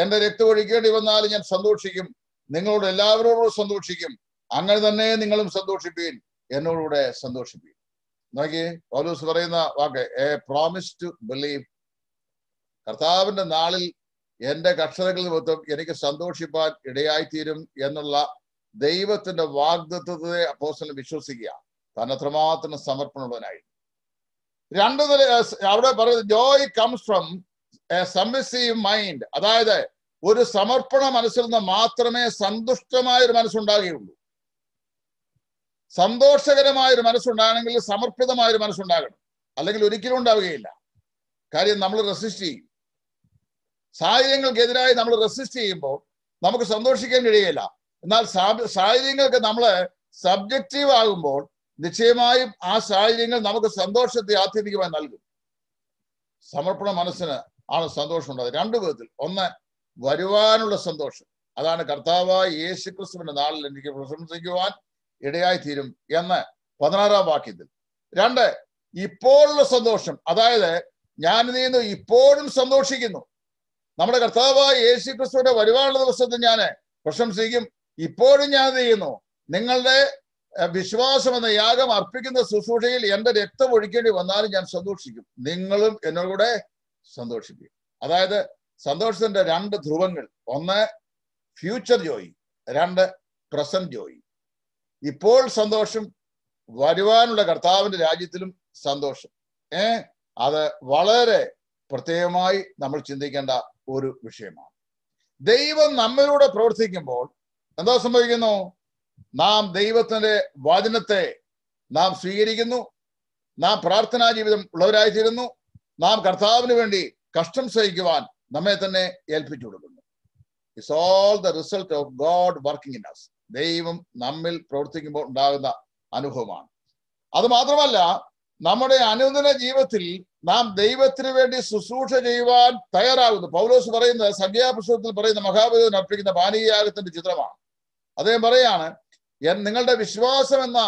എന്റെ രക്തം ഒഴിക്കേണ്ടി വന്നാൽ ഞാൻ സന്തോഷിക്കും നിങ്ങളോട് എല്ലാവരോടും സന്തോഷിക്കും അങ്ങനെ തന്നെ നിങ്ങളും സന്തോഷിപ്പീൻ എന്നോടുകൂടെ സന്തോഷിപ്പീൻ നോക്കി പൗലൂസ് പറയുന്ന വാക്ക് എ പ്രോമിസ് ടു ബിലീവ് കർത്താവിന്റെ നാളിൽ എന്റെ കർഷതകൾ നിമിത്തം എനിക്ക് സന്തോഷിപ്പാൻ ഇടയായിത്തീരും എന്നുള്ള ദൈവത്തിന്റെ വാഗ്ദത്വത്തെ അപ്പോസ്റ്റൽ വിശ്വസിക്കുക തന്നത്രമാത്രം അത്രമാത്രം സമർപ്പണമുള്ളവനായി രണ്ട് അവിടെ പറയുന്നത് joy comes from a submissive mind അതായത് ഒരു സമർപ്പണ മനസ്സിൽ നിന്ന് മാത്രമേ സന്തുഷ്ടമായ ഒരു മനസ്സുണ്ടാകുകയുള്ളൂ സന്തോഷകരമായ ഒരു മനസ്സുണ്ടാകണമെങ്കിൽ സമർപ്പിതമായ ഒരു മനസ്സുണ്ടാകണം അല്ലെങ്കിൽ ഒരിക്കലും ഉണ്ടാവുകയില്ല കാര്യം നമ്മൾ റെസിസ്റ്റ് ചെയ്യും സാഹചര്യങ്ങൾക്കെതിരായി നമ്മൾ റെസിസ്റ്റ് ചെയ്യുമ്പോൾ നമുക്ക് സന്തോഷിക്കാൻ കഴിയില്ല എന്നാൽ സാഹചര്യങ്ങൾക്ക് നമ്മൾ സബ്ജക്റ്റീവ് ആകുമ്പോൾ നിശ്ചയമായും ആ സാഹചര്യങ്ങൾ നമുക്ക് സന്തോഷത്തെ ആത്യന്തികമായി നൽകും സമർപ്പണ മനസ്സിന് ആണ് സന്തോഷം ഉണ്ടാകുന്നത് രണ്ടു വിധത്തിൽ ഒന്ന് വരുവാനുള്ള സന്തോഷം അതാണ് കർത്താവ് യേശു ക്രിസ്തുവിന്റെ നാളിൽ എനിക്ക് പ്രശംസിക്കുവാൻ ഇടയായി തീരും എന്ന് പതിനാറാം വാക്യത്തിൽ രണ്ട് ഇപ്പോഴുള്ള സന്തോഷം അതായത് ഞാൻ എന്ത് ഇപ്പോഴും സന്തോഷിക്കുന്നു നമ്മുടെ കർത്താവ് യേശു ക്രിസ്തുവിന്റെ വരുവാനുള്ള ദിവസത്തിൽ ഞാൻ പ്രശംസിക്കും ഇപ്പോഴും ഞാൻ ചെയ്യുന്നു നിങ്ങളുടെ വിശ്വാസം എന്ന യാഗം അർപ്പിക്കുന്ന ശുശ്രൂഷയിൽ എന്റെ രക്തം ഒഴിക്കേണ്ടി വന്നാലും ഞാൻ സന്തോഷിക്കും നിങ്ങളും എന്നോട് കൂടെ സന്തോഷിക്കും അതായത് സന്തോഷത്തിന്റെ രണ്ട് ധ്രുവങ്ങൾ ഒന്ന് ഫ്യൂച്ചർ ജോയി രണ്ട് പ്രസന്റ് ജോയി ഇപ്പോൾ സന്തോഷം വരുവാനുള്ള കർത്താവിന്റെ രാജ്യത്തിലും സന്തോഷം ഏ അത് വളരെ പ്രത്യേകമായി നമ്മൾ ചിന്തിക്കേണ്ട ഒരു വിഷയമാണ് ദൈവം നമ്മിലൂടെ പ്രവർത്തിക്കുമ്പോൾ എന്താ സംഭവിക്കുന്നു നാം ദൈവത്തിന്റെ വചനത്തെ നാം സ്വീകരിക്കുന്നു നാം പ്രാർത്ഥനാ ജീവിതം ഉള്ളവരായിത്തീരുന്നു നാം കർത്താവിന് വേണ്ടി കഷ്ടം സഹിക്കുവാൻ നമ്മെ തന്നെ ഏൽപ്പിച്ചു കൊടുക്കുന്നു it's all the result of God working in us ദൈവം നമ്മിൽ പ്രവർത്തിക്കുമ്പോൾ ഉണ്ടാകുന്ന അനുഭവമാണ് അത് മാത്രമല്ല നമ്മുടെ അനുദിന ജീവിതത്തിൽ നാം ദൈവത്തിന് വേണ്ടി ശുശ്രൂഷ ചെയ്യുവാൻ തയ്യാറാകുന്നു പൗലോസ് പറയുന്ന സംഖ്യാപുസ്തകത്തിൽ പറയുന്ന മഹാബോധന അർപ്പിക്കുന്ന പാനീയാഗത്തിന്റെ ചിത്രമാണ് അദ്ദേഹം പറയാണ് നിങ്ങളുടെ വിശ്വാസം എന്ന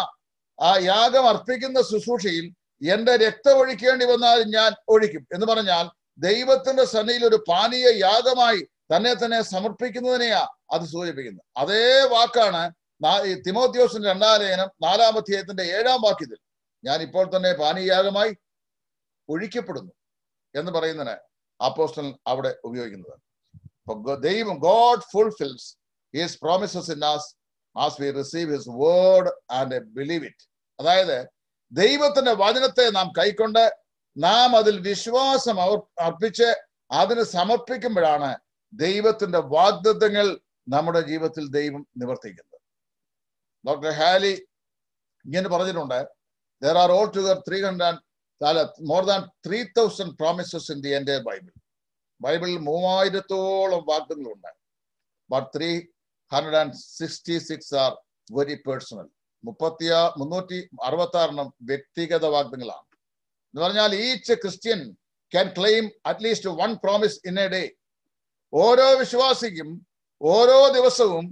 ആ യാഗം അർപ്പിക്കുന്ന ശുശ്രൂഷയിൽ എന്റെ രക്തം ഒഴിക്കേണ്ടി വന്നാൽ ഞാൻ ഒഴിക്കും എന്ന് പറഞ്ഞാൽ ദൈവത്തിന്റെ സന്നിയിൽ ഒരു പാനീയ യാഗമായി തന്നെ തന്നെ സമർപ്പിക്കുന്നതിനെയാ അത് സൂചിപ്പിക്കുന്നത് അതേ വാക്കാണ് തിമോത്യോസിന്റെ രണ്ടാം ലേഖനം അധ്യായത്തിന്റെ ഏഴാം വാക്യത്തിൽ ഞാൻ ഇപ്പോൾ തന്നെ യാഗമായി ഒഴിക്കപ്പെടുന്നു എന്ന് പറയുന്നതിന് അപ്പോസ്റ്റൽ അവിടെ ഉപയോഗിക്കുന്നത് ദൈവം God fulfils his promises in us as we receive his word and believe it അതായത് ദൈവത്തിന്റെ വചനത്തെ നാം കൈക്കൊണ്ട് നാം അതിൽ വിശ്വാസം അർപ്പിച്ച് അതിന് സമർപ്പിക്കുമ്പോഴാണ് ദൈവത്തിന്റെ വാഗ്ദത്തങ്ങൾ നമ്മുടെ ജീവിതത്തിൽ ദൈവം നിവർത്തിക്കുന്നത് ഡോക്ടർ ഹാലി ഇങ്ങനെ പറഞ്ഞിട്ടുണ്ട് there are altogether three hundred more than three thousand promises in the എൻ്റെ ബൈബിൾ ബൈബിളിൽ മൂവായിരത്തോളം വാഗ്ദങ്ങളുണ്ട് but three hundred and sixty six are very personal മുപ്പത്തി മുന്നൂറ്റി അറുപത്തി ആറിനും വ്യക്തിഗത വാഗ്ദങ്ങളാണ് എന്ന് പറഞ്ഞാൽ each Christian can claim at least one promise in a day ഓരോ വിശ്വാസിക്കും ഓരോ ദിവസവും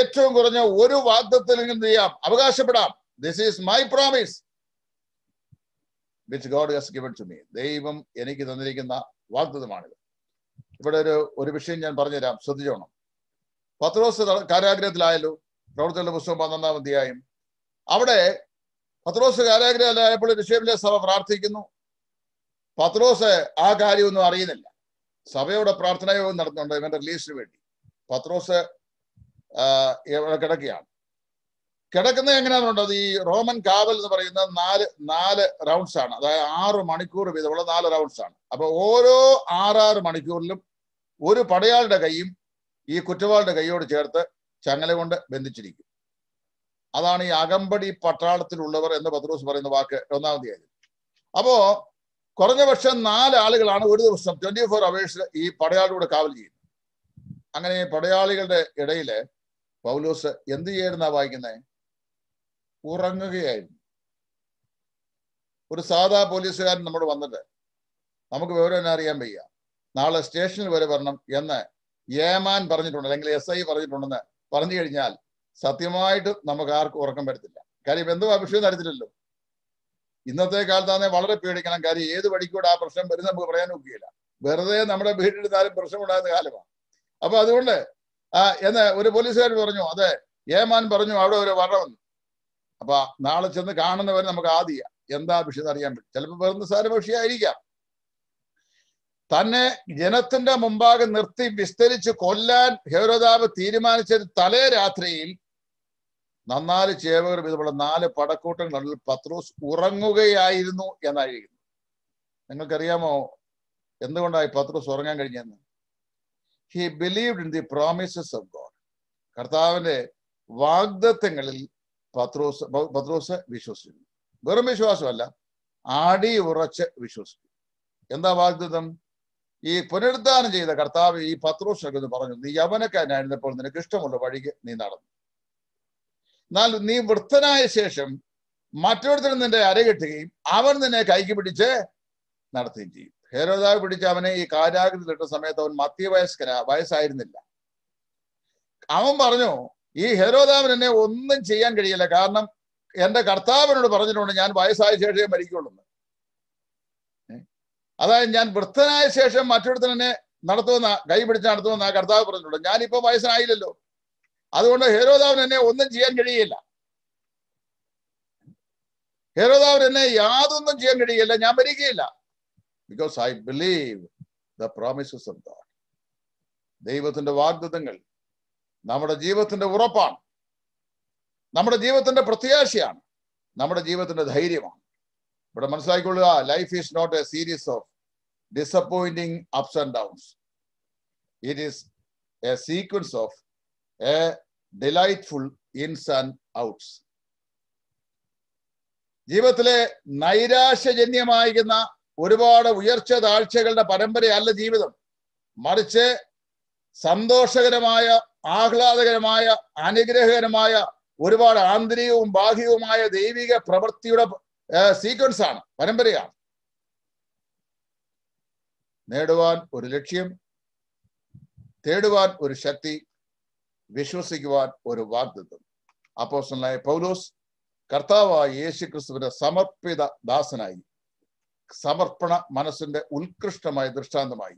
ഏറ്റവും കുറഞ്ഞ ഒരു വാഗ്ദത്തിൽ എന്ത് ചെയ്യാം അവകാശപ്പെടാം this is my promise which God has given to me ദൈവം എനിക്ക് തന്നിരിക്കുന്ന വാഗ്ദത്തമാണിത് ഇവിടെ ഒരു ഒരു വിഷയം ഞാൻ പറഞ്ഞുതരാം ശ്രദ്ധിച്ചോണം പത്രോസ് കാരാഗ്രഹത്തിലായാലും പ്രവർത്തകരുടെ പുസ്തകം പന്ത്രണ്ടാം അധ്യായം അവിടെ പത്രോസ് കാരാഗ്രഹത്തിലായപ്പോൾ ഋഷേബിലെ സഭ പ്രാർത്ഥിക്കുന്നു പത്രോസ് ആ കാര്യമൊന്നും അറിയുന്നില്ല സഭയുടെ പ്രാർത്ഥനയോഗം നടത്തുന്നുണ്ട് ഇവന്റെ റിലീസിന് വേണ്ടി പത്രോസ് കിടക്കുകയാണ് കിടക്കുന്നത് എങ്ങനെയാണുണ്ടത് ഈ റോമൻ കാവൽ എന്ന് പറയുന്ന നാല് നാല് റൗണ്ട്സ് ആണ് അതായത് ആറ് മണിക്കൂർ വീതമുള്ള നാല് റൗണ്ട്സ് ആണ് അപ്പൊ ഓരോ ആറാറ് മണിക്കൂറിലും ഒരു പടയാളുടെ കൈയും ഈ കുറ്റവാളുടെ കൈയോട് ചേർത്ത് ചങ്ങല കൊണ്ട് ബന്ധിച്ചിരിക്കും അതാണ് ഈ അകമ്പടി പട്ടാളത്തിലുള്ളവർ എന്ന് പത്രോസ് പറയുന്ന വാക്ക് ഒന്നാമത്തെ കാര്യം അപ്പോ കുറഞ്ഞ പക്ഷം നാല് ആളുകളാണ് ഒരു ദിവസം ട്വന്റി ഫോർ അവേഴ്സ് ഈ പടയാളിയുടെ കാവൽ ചെയ്യുന്നത് അങ്ങനെ പടയാളികളുടെ ഇടയില് പൗലോസ് എന്ത് ചെയ്യുന്ന വായിക്കുന്നത് ഉറങ്ങുകയായിരുന്നു ഒരു സാധാ പോലീസുകാരൻ നമ്മുടെ വന്നിട്ട് നമുക്ക് വിവരം എന്നെ അറിയാൻ വയ്യ നാളെ സ്റ്റേഷനിൽ വരെ വരണം എന്ന് ഏമാൻ പറഞ്ഞിട്ടുണ്ട് അല്ലെങ്കിൽ എസ് ഐ പറഞ്ഞിട്ടുണ്ടെന്ന് പറഞ്ഞു കഴിഞ്ഞാൽ സത്യമായിട്ട് നമുക്ക് ആർക്കും ഉറക്കം വരത്തില്ല കാര്യം എന്തോ അഭിഷേകം തരത്തില്ലല്ലോ ഇന്നത്തെ കാലത്താണെ വളരെ പേടിക്കണം കാര്യം ഏത് വഴിക്കൂടെ ആ പ്രശ്നം വരുന്ന നമുക്ക് പറയാൻ ഒക്കുകയില്ല വെറുതെ നമ്മുടെ വീട്ടിലിരുന്നാലും ഉണ്ടാകുന്ന കാലമാണ് അപ്പൊ അതുകൊണ്ട് ആ എന്ന് ഒരു പോലീസുകാർ പറഞ്ഞു അതെ ഏമാൻ പറഞ്ഞു അവിടെ ഒരു വട വന്നു അപ്പൊ നാളെ ചെന്ന് കാണുന്നവർ നമുക്ക് ആദ്യ എന്താ വിഷയം അറിയാൻ പറ്റും ചിലപ്പോൾ വെറുതെ വിഷയമായിരിക്കാം തന്നെ ജനത്തിന്റെ മുമ്പാകെ നിർത്തി വിസ്തരിച്ച് കൊല്ലാൻ ഹേരോദാവ് തീരുമാനിച്ച തലേ രാത്രിയിൽ നന്നാല് ചേവകർ ഇതുപോലെ നാല് പടക്കൂട്ടങ്ങളിൽ പത്രോസ് ഉറങ്ങുകയായിരുന്നു എന്നായിരിക്കുന്നു നിങ്ങൾക്കറിയാമോ എന്തുകൊണ്ടായി പത്രോസ് ഉറങ്ങാൻ കഴിഞ്ഞെന്ന് he believed in the promises of God കർത്താവിന്റെ വാഗ്ദത്വങ്ങളിൽ പത്രോസ് പത്രോസ് വിശ്വസിക്കുന്നു വെറും വിശ്വാസമല്ല ആടി ഉറച്ച് വിശ്വസിക്കും എന്താ വാഗ്ദത്തം ഈ പുനരുദ്ധാനം ചെയ്ത കർത്താവ് ഈ പത്രോസ് പറഞ്ഞു നീ യവനക്കാരനായിരുന്നപ്പോൾ നിനക്ക് ഇഷ്ടമുള്ള വഴിക്ക് നീ നടന്നു എന്നാൽ നീ വൃത്തനായ ശേഷം മറ്റൊരുത്തർ നിന്റെ അരകെട്ടുകയും അവൻ നിന്നെ കൈക്ക് പിടിച്ച് നടത്തുകയും ചെയ്യും ഹേരോദാവ് പിടിച്ച് അവനെ ഈ കാരാഗ്രത്തിലിട്ട സമയത്ത് അവൻ മധ്യവയസ്കര വയസ്സായിരുന്നില്ല അവൻ പറഞ്ഞു ഈ ഹെരോദാവിന് എന്നെ ഒന്നും ചെയ്യാൻ കഴിയില്ല കാരണം എന്റെ കർത്താവിനോട് പറഞ്ഞിട്ടുണ്ട് ഞാൻ വയസ്സായ ശേഷമേ മരിക്കുള്ളൂ അതായത് ഞാൻ വൃത്തനായ ശേഷം മറ്റൊരുത്തനെ നടത്തുമെന്ന കൈ പിടിച്ച് നടത്തുമെന്ന് കർത്താവ് പറഞ്ഞിട്ടുണ്ട് ഞാനിപ്പോ വയസ്സായില്ലല്ലോ അതുകൊണ്ട് ഹേരോദാവിന് എന്നെ ഒന്നും ചെയ്യാൻ കഴിയില്ല ഹേരോദാവിന് എന്നെ യാതൊന്നും ചെയ്യാൻ കഴിയില്ല ഞാൻ വരികയില്ല because I believe the promises of God ദൈവത്തിന്റെ വാഗ്ദത്തങ്ങൾ നമ്മുടെ ജീവിതത്തിന്റെ ഉറപ്പാണ് നമ്മുടെ ജീവിതത്തിന്റെ പ്രത്യാശയാണ് നമ്മുടെ ജീവിതത്തിന്റെ ധൈര്യമാണ് ഇവിടെ മനസ്സിലാക്കിക്കൊള്ളുക life is not a series of disappointing ups and downs it is a sequence of a delightful ins and outs ജീവിതത്തിലെ നൈരാശ്യജന്യമായിരിക്കുന്ന ഒരുപാട് ഉയർച്ച താഴ്ചകളുടെ പരമ്പരയല്ല ജീവിതം മറിച്ച് സന്തോഷകരമായ ആഹ്ലാദകരമായ അനുഗ്രഹകരമായ ഒരുപാട് ആന്തരികവും ബാഹ്യവുമായ ദൈവിക പ്രവൃത്തിയുടെ സീക്വൻസ് ആണ് പരമ്പരയാണ് നേടുവാൻ ഒരു ലക്ഷ്യം തേടുവാൻ ഒരു ശക്തി വിശ്വസിക്കുവാൻ ഒരു വാഗ്ദത്വം അപ്പോസ്റ്റലായ പൗലോസ് കർത്താവായ യേശു ക്രിസ്തുവിന്റെ സമർപ്പിത ദാസനായി സമർപ്പണ മനസ്സിന്റെ ഉത്കൃഷ്ടമായ ദൃഷ്ടാന്തമായി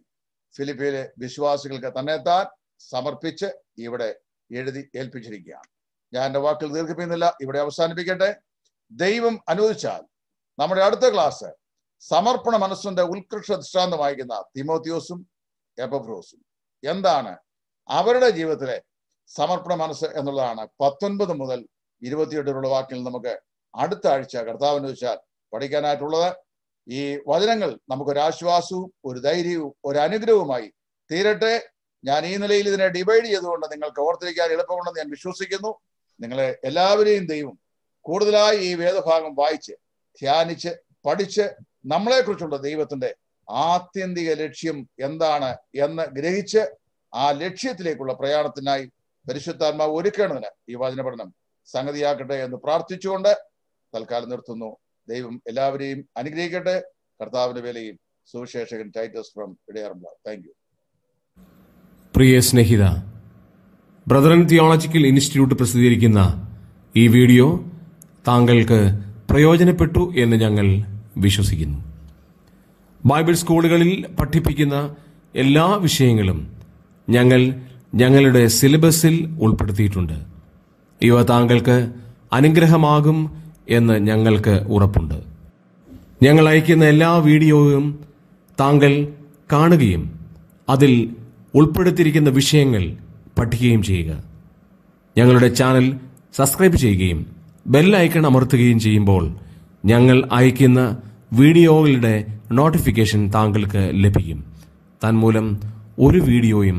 ഫിലിപ്പീനിലെ വിശ്വാസികൾക്ക് തന്നെത്താൻ സമർപ്പിച്ച് ഇവിടെ എഴുതി ഏൽപ്പിച്ചിരിക്കുകയാണ് ഞാൻ എന്റെ വാക്കിൽ ദീർഘിപ്പിക്കുന്നില്ല ഇവിടെ അവസാനിപ്പിക്കട്ടെ ദൈവം അനുവദിച്ചാൽ നമ്മുടെ അടുത്ത ക്ലാസ് സമർപ്പണ മനസ്സിന്റെ ഉത്കൃഷ്ട ദൃഷ്ടാന്തം വായിക്കുന്ന തിമോത്തിയോസും എബഫ്രോസും എന്താണ് അവരുടെ ജീവിതത്തിലെ സമർപ്പണ മനസ്സ് എന്നുള്ളതാണ് പത്തൊൻപത് മുതൽ ഇരുപത്തിയെട്ട് വരെയുള്ള വാക്കിൽ നമുക്ക് അടുത്ത ആഴ്ച കർത്താവിന് വെച്ചാൽ പഠിക്കാനായിട്ടുള്ളത് ഈ വചനങ്ങൾ നമുക്കൊരാശ്വാസവും ഒരു ധൈര്യവും ഒരു അനുഗ്രഹവുമായി തീരട്ടെ ഞാൻ ഈ നിലയിൽ ഇതിനെ ഡിവൈഡ് ചെയ്തുകൊണ്ട് നിങ്ങൾക്ക് ഓർത്തിരിക്കാൻ എളുപ്പമുണ്ടെന്ന് ഞാൻ വിശ്വസിക്കുന്നു നിങ്ങളെ എല്ലാവരെയും ദൈവം കൂടുതലായി ഈ വേദഭാഗം വായിച്ച് ധ്യാനിച്ച് പഠിച്ച് നമ്മളെക്കുറിച്ചുള്ള ദൈവത്തിന്റെ ആത്യന്തിക ലക്ഷ്യം എന്താണ് എന്ന് ഗ്രഹിച്ച് ആ ലക്ഷ്യത്തിലേക്കുള്ള പ്രയാണത്തിനായി പരിശുദ്ധാത്മാവ് ഒരുക്കണതിന് ഈ വചന പഠനം സംഗതിയാക്കട്ടെ എന്ന് പ്രാർത്ഥിച്ചുകൊണ്ട് തൽക്കാലം നിർത്തുന്നു ദൈവം എല്ലാവരെയും അനുഗ്രഹിക്കട്ടെ കർത്താവിന്റെ വേലയിൽ സുവിശേഷകൻ ടൈറ്റസ് ഫ്രം ഇടയാറുള്ള താങ്ക് യു പ്രിയ സ്നേഹിത ബ്രദറൻ തിയോളജിക്കൽ ഇൻസ്റ്റിറ്റ്യൂട്ട് പ്രസിദ്ധീകരിക്കുന്ന ഈ വീഡിയോ താങ്കൾക്ക് പ്രയോജനപ്പെട്ടു എന്ന് ഞങ്ങൾ വിശ്വസിക്കുന്നു ബൈബിൾ സ്കൂളുകളിൽ പഠിപ്പിക്കുന്ന എല്ലാ വിഷയങ്ങളും ഞങ്ങൾ ഞങ്ങളുടെ സിലബസിൽ ഉൾപ്പെടുത്തിയിട്ടുണ്ട് ഇവ താങ്കൾക്ക് അനുഗ്രഹമാകും എന്ന് ഞങ്ങൾക്ക് ഉറപ്പുണ്ട് ഞങ്ങൾ അയക്കുന്ന എല്ലാ വീഡിയോയും താങ്കൾ കാണുകയും അതിൽ ഉൾപ്പെടുത്തിയിരിക്കുന്ന വിഷയങ്ങൾ പഠിക്കുകയും ചെയ്യുക ഞങ്ങളുടെ ചാനൽ സബ്സ്ക്രൈബ് ചെയ്യുകയും ബെൽ ഐക്കൺ അമർത്തുകയും ചെയ്യുമ്പോൾ ഞങ്ങൾ അയക്കുന്ന വീഡിയോകളുടെ നോട്ടിഫിക്കേഷൻ താങ്കൾക്ക് ലഭിക്കും തന്മൂലം ഒരു വീഡിയോയും